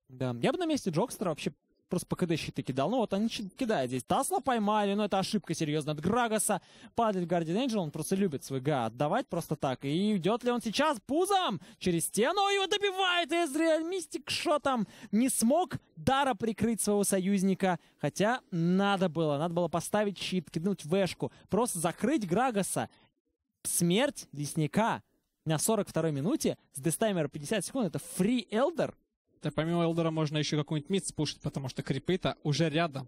Да, я бы на месте Джокстера вообще просто по КД щиты кидал. Ну вот они кидают здесь. Тасла поймали, но это ошибка серьезная от Грагаса. Падает Гардиан Энджел, он просто любит свой га отдавать просто так. И идет ли он сейчас пузом через стену? Его добивает Эзриэль Мистик шотом. Не смог Дара прикрыть своего союзника. Хотя надо было, надо было поставить щит, кинуть вешку. Просто закрыть Грагаса. Смерть лесника на 42-й минуте с дестаймера 50 секунд. Это фри элдер. Так помимо Элдера можно еще какую нибудь мид спушить, потому что крипы-то уже рядом.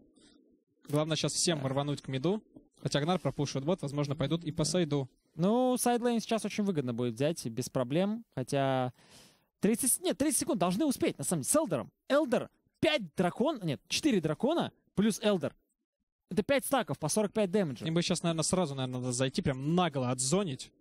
Главное сейчас всем рвануть к миду. Хотя Агнар пропушивает бот, возможно, пойдут и по сайду. Ну, сайдлейн сейчас очень выгодно будет взять, без проблем. Хотя 30... Нет, 30 секунд должны успеть, на самом деле, с Элдером. Элдер, 5 дракон... Нет, 4 дракона плюс Элдер. Это 5 стаков по 45 дэмэджа. Им бы сейчас, наверное, сразу, наверное, надо зайти, прям нагло отзонить.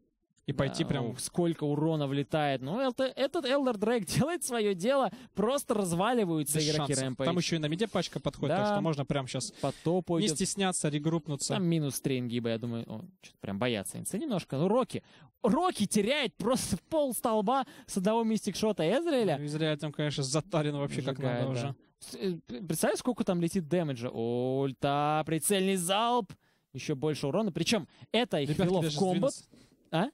И пойти да, прям ух. Ну. сколько урона влетает. Ну, это, этот Elder Drake делает свое дело, просто разваливаются Без игроки шансов. Там еще и на меде пачка подходит, да. так что можно прям сейчас Потопу не стесняться, регрупнуться. Там минус три ингиба, я думаю, О, что-то прям боятся инца немножко. Ну, Рокки. Рокки теряет просто пол столба с одного мистикшота Эзраэля. Ну, Израиль там, конечно, затарен вообще Жигает, как надо да. уже. Э, представляешь, сколько там летит дэмэджа? О, ульта, прицельный залп, еще больше урона. Причем это их Ребятки, в комбат. А?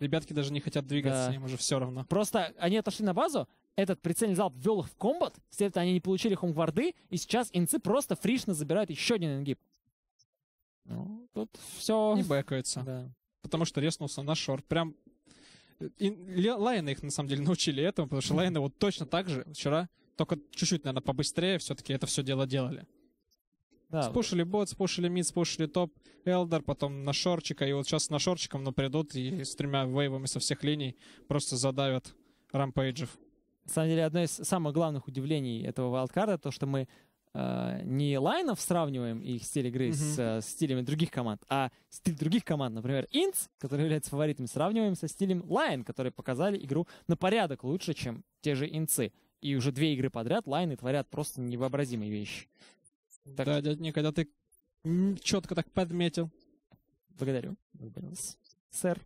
ребятки даже не хотят двигаться, да. им уже все равно. Просто они отошли на базу, этот прицельный залп ввел их в комбат, все это они не получили хомгварды, и сейчас инцы просто фришно забирают еще один ингиб. Ну, тут все... Не бэкается. Да. Потому что резнулся на шорт. Прям э, и Лайны их на самом деле научили этому, потому что Лайны вот точно так же вчера, только чуть-чуть, наверное, побыстрее все-таки это все дело делали. Да. Спушили бот, спушили мид, спушили топ, элдер, потом на шорчика, и вот сейчас на шорчиком, но придут и с тремя вейвами со всех линий просто задавят рампейджев. На самом деле, одно из самых главных удивлений этого вайлдкарда, то, что мы э, не лайнов сравниваем их стиль игры mm-hmm. с э, стилями других команд, а стиль других команд, например, Инц, который является фаворитами, сравниваем со стилем Лайн, которые показали игру на порядок лучше, чем те же Инцы. И уже две игры подряд Лайны творят просто невообразимые вещи. Так... Да, дядя Ника, когда ты четко так подметил. Благодарю. сэр.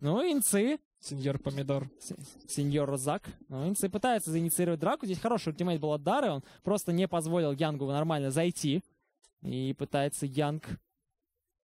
Ну, инцы. Сеньор Помидор. Сеньор Зак. Ну, инцы пытаются заинициировать драку. Здесь хороший ультимейт был от Дары. Он просто не позволил Янгу нормально зайти. И пытается Янг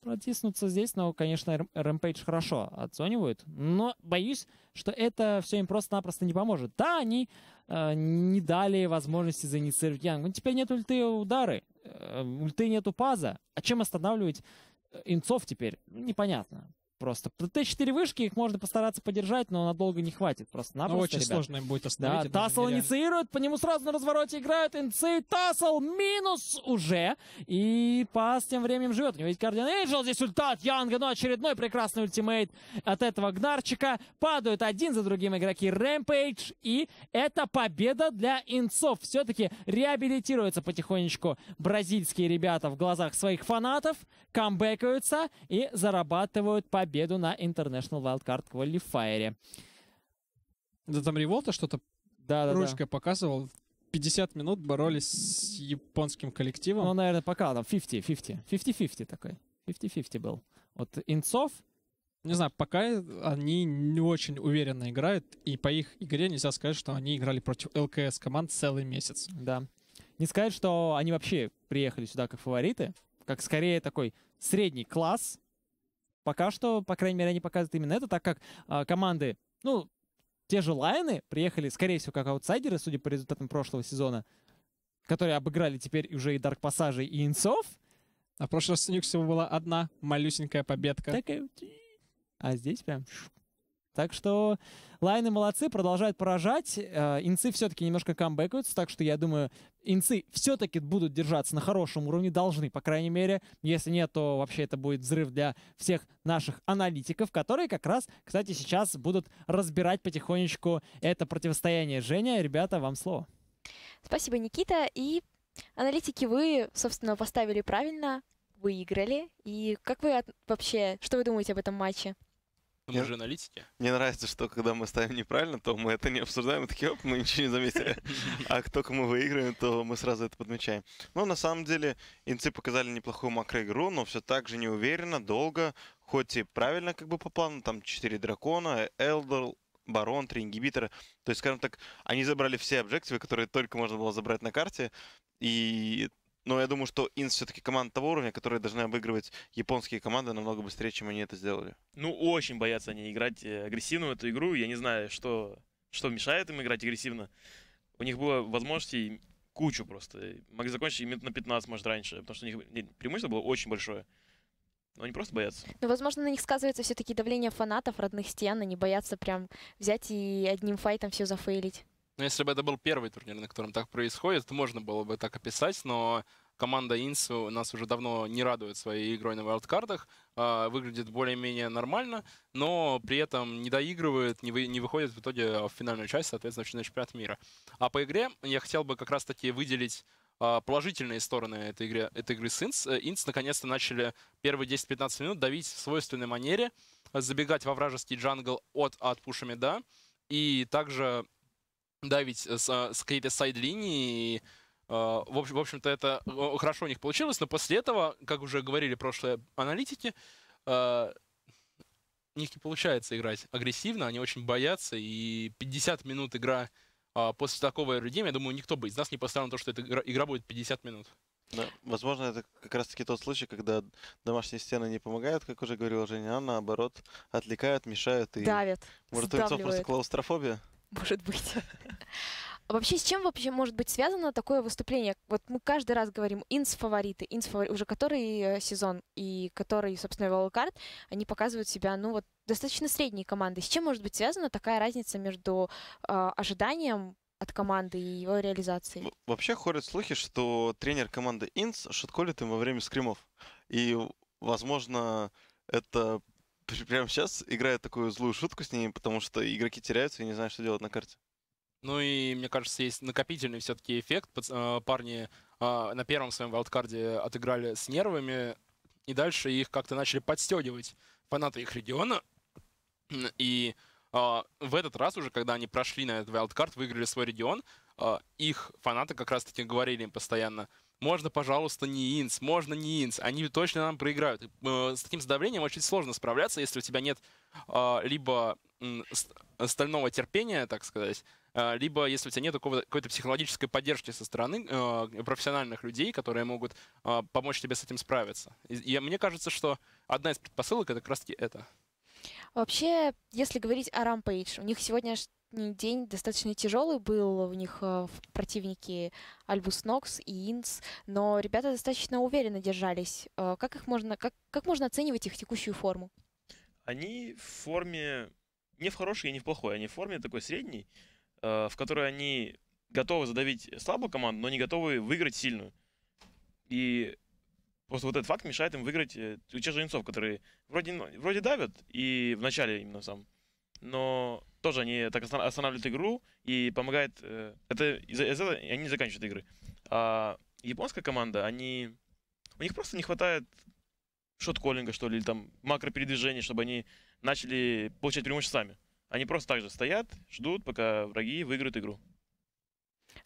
протиснуться здесь, но, конечно, Рэмпейдж хорошо оценивают. Но боюсь, что это все им просто-напросто не поможет. Да, они э, не дали возможности заинициировать Янгу, ну, Но теперь нет ульты удары. Э, ульты нету паза, а чем останавливать э, инцов теперь? Непонятно просто. Т4 вышки, их можно постараться подержать, но надолго не хватит. Просто ну, напросто, очень ребят. сложно им будет остановить. Да, Тассел инициирует, по нему сразу на развороте играют, инициирует Тассел, минус уже. И пас тем временем живет. У него есть Гардиан Эйджел, здесь ульта Янга, но ну, очередной прекрасный ультимейт от этого Гнарчика. Падают один за другим игроки Рэмпейдж, и это победа для инцов. Все-таки реабилитируются потихонечку бразильские ребята в глазах своих фанатов, камбэкаются и зарабатывают победу победу на International Wildcard Qualifier. Да там револта что-то да, да, ручка да. показывал. 50 минут боролись с японским коллективом. Ну, наверное, пока там 50-50. 50-50 такой. 50-50 был. Вот инцов. Не знаю, пока они не очень уверенно играют, и по их игре нельзя сказать, что они играли против ЛКС команд целый месяц. Да. Не сказать, что они вообще приехали сюда как фавориты, как скорее такой средний класс, Пока что, по крайней мере, они показывают именно это, так как э, команды, ну, те же Лайны приехали, скорее всего, как аутсайдеры, судя по результатам прошлого сезона, которые обыграли теперь уже и Дарк Пассажи и Инцов. А в прошлый раз у них всего была одна малюсенькая победка. Такая... А здесь прям так что лайны молодцы, продолжают поражать. Э, инцы все-таки немножко камбэкаются, так что я думаю, инцы все-таки будут держаться на хорошем уровне, должны, по крайней мере. Если нет, то вообще это будет взрыв для всех наших аналитиков, которые как раз, кстати, сейчас будут разбирать потихонечку это противостояние. Женя, ребята, вам слово. Спасибо, Никита. И аналитики вы, собственно, поставили правильно, выиграли. И как вы вообще, что вы думаете об этом матче? Он мне, уже аналитики. Мне нравится, что когда мы ставим неправильно, то мы это не обсуждаем, такие, оп, мы ничего не заметили. А как только мы выиграем, то мы сразу это подмечаем. Но на самом деле инцы показали неплохую макроигру, но все так же неуверенно, долго, хоть и правильно как бы по плану, там 4 дракона, Элдор, барон, три ингибитора. То есть, скажем так, они забрали все объективы, которые только можно было забрать на карте. И но я думаю, что Инс все-таки команда того уровня, которая должна обыгрывать японские команды намного быстрее, чем они это сделали. Ну, очень боятся они играть э, агрессивную эту игру. Я не знаю, что, что мешает им играть агрессивно. У них было возможности кучу просто. Могли закончить минут на 15, может, раньше, потому что у них преимущество было очень большое. Но они просто боятся. Ну, возможно, на них сказывается все-таки давление фанатов, родных стен. Они боятся прям взять и одним файтом все зафейлить. Но ну, если бы это был первый турнир, на котором так происходит, то можно было бы так описать, но команда Инс у нас уже давно не радует своей игрой на вайлдкартах, а, выглядит более-менее нормально, но при этом не доигрывает, не, вы, не выходит в итоге в финальную часть, соответственно, на чемпионат мира. А по игре я хотел бы как раз-таки выделить а, положительные стороны этой, игры, этой игры с Инс. Э, Инс наконец-то начали первые 10-15 минут давить в свойственной манере, забегать во вражеский джангл от от отпушами, да, и также да, э, с, э, с какой-то сайд-линии. А, в общем-то, это хорошо у них получилось, но после этого, как уже говорили прошлые аналитики, а, у них не получается играть агрессивно, они очень боятся, и 50 минут игра а, после такого режима, я думаю, никто бы из нас не поставил на то, что эта игра, игра будет 50 минут. Да, возможно, это как раз-таки тот случай, когда домашние стены не помогают, как уже говорил Женя, а наоборот, отвлекают, мешают и... Давят, Может, у лицо просто клаустрофобия? может быть. А вообще, с чем вообще может быть связано такое выступление? Вот мы каждый раз говорим инс-фавориты, инс уже который э, сезон и который, собственно, Валкарт, они показывают себя, ну вот, достаточно средней команды. С чем может быть связана такая разница между э, ожиданием от команды и его реализацией? вообще ходят слухи, что тренер команды Инс шутколит им во время скримов. И, возможно, это прямо сейчас играет такую злую шутку с ними, потому что игроки теряются и не знают, что делать на карте. Ну и, мне кажется, есть накопительный все-таки эффект. А, парни а, на первом своем вайлдкарде отыграли с нервами, и дальше их как-то начали подстегивать фанаты их региона. И а, в этот раз уже, когда они прошли на этот вайлдкарт, выиграли свой регион, их фанаты как раз-таки говорили им постоянно — можно, пожалуйста, не инс, можно не инс, они точно нам проиграют. Э, с таким задавлением очень сложно справляться, если у тебя нет а, либо стального терпения, так сказать, а, либо если у тебя нет какой-то психологической поддержки со стороны э, профессиональных людей, которые могут э, помочь тебе с этим справиться. И, и мне кажется, что одна из предпосылок это как раз таки это. Вообще, если говорить о Rampage, у них сегодня день достаточно тяжелый был. У них в э, противники Альбус Нокс и Инс, но ребята достаточно уверенно держались. Э, как их можно, как, как можно оценивать их текущую форму? Они в форме не в хорошей и не в плохой, они в форме такой средней, э, в которой они готовы задавить слабую команду, но не готовы выиграть сильную. И Просто вот этот факт мешает им выиграть у тех же инцов, которые вроде, ну, вроде давят, и в начале именно сам но тоже они так останавливают игру и помогает... Э, это из этого они заканчивают игры. А японская команда, они... У них просто не хватает шот-коллинга, что ли, или там макропередвижения, чтобы они начали получать преимущество сами. Они просто так же стоят, ждут, пока враги выиграют игру.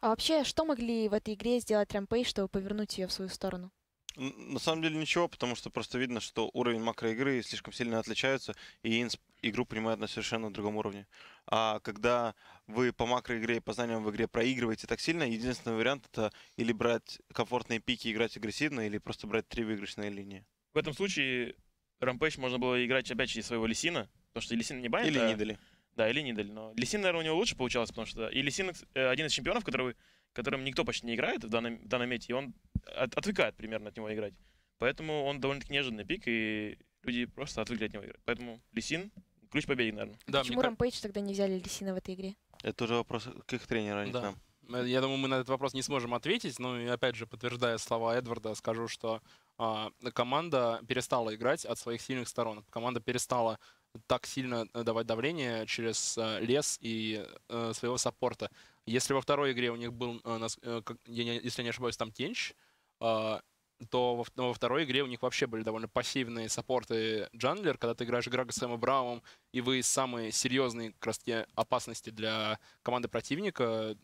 А вообще, что могли в этой игре сделать Rampage, чтобы повернуть ее в свою сторону? На самом деле ничего, потому что просто видно, что уровень макроигры слишком сильно отличаются, и Инсп игру понимают на совершенно другом уровне. А когда вы по макроигре и по знаниям в игре проигрываете так сильно, единственный вариант это или брать комфортные пики, играть агрессивно, или просто брать три выигрышные линии. В этом случае Рампейдж можно было играть опять через своего Лисина, потому что Лисина не банит. Или а... не Да, или Нидали. Но Лисин, наверное, у него лучше получалось, потому что и Лисин э, один из чемпионов, который, которым никто почти не играет в данном, в данном мете, и он от, отвлекает примерно от него играть. Поэтому он довольно-таки неожиданный пик, и люди просто отвыкли от него играть. Поэтому Лисин ключ победы, наверное. Да, Почему мне... Рампейдж тогда не взяли Лисина в этой игре? Это уже вопрос к их тренеру, а не да. к нам. Э, я думаю, мы на этот вопрос не сможем ответить, но ну и опять же, подтверждая слова Эдварда, скажу, что э, команда перестала играть от своих сильных сторон. Команда перестала так сильно э, давать давление через э, лес и э, своего саппорта. Если во второй игре у них был, э, э, я не, если я не ошибаюсь, там Тенч, э, то во, во второй игре у них вообще были довольно пассивные саппорты джанглер, когда ты играешь Грага с Сэмом Браумом, и вы самые серьезные краски опасности для команды противника,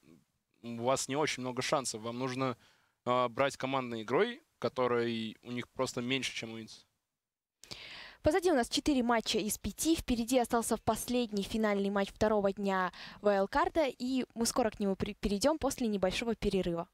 у вас не очень много шансов. Вам нужно э, брать командной игрой, которой у них просто меньше, чем у Инс. Позади у нас 4 матча из 5. Впереди остался последний финальный матч второго дня Вайлкарда. И мы скоро к нему перейдем после небольшого перерыва.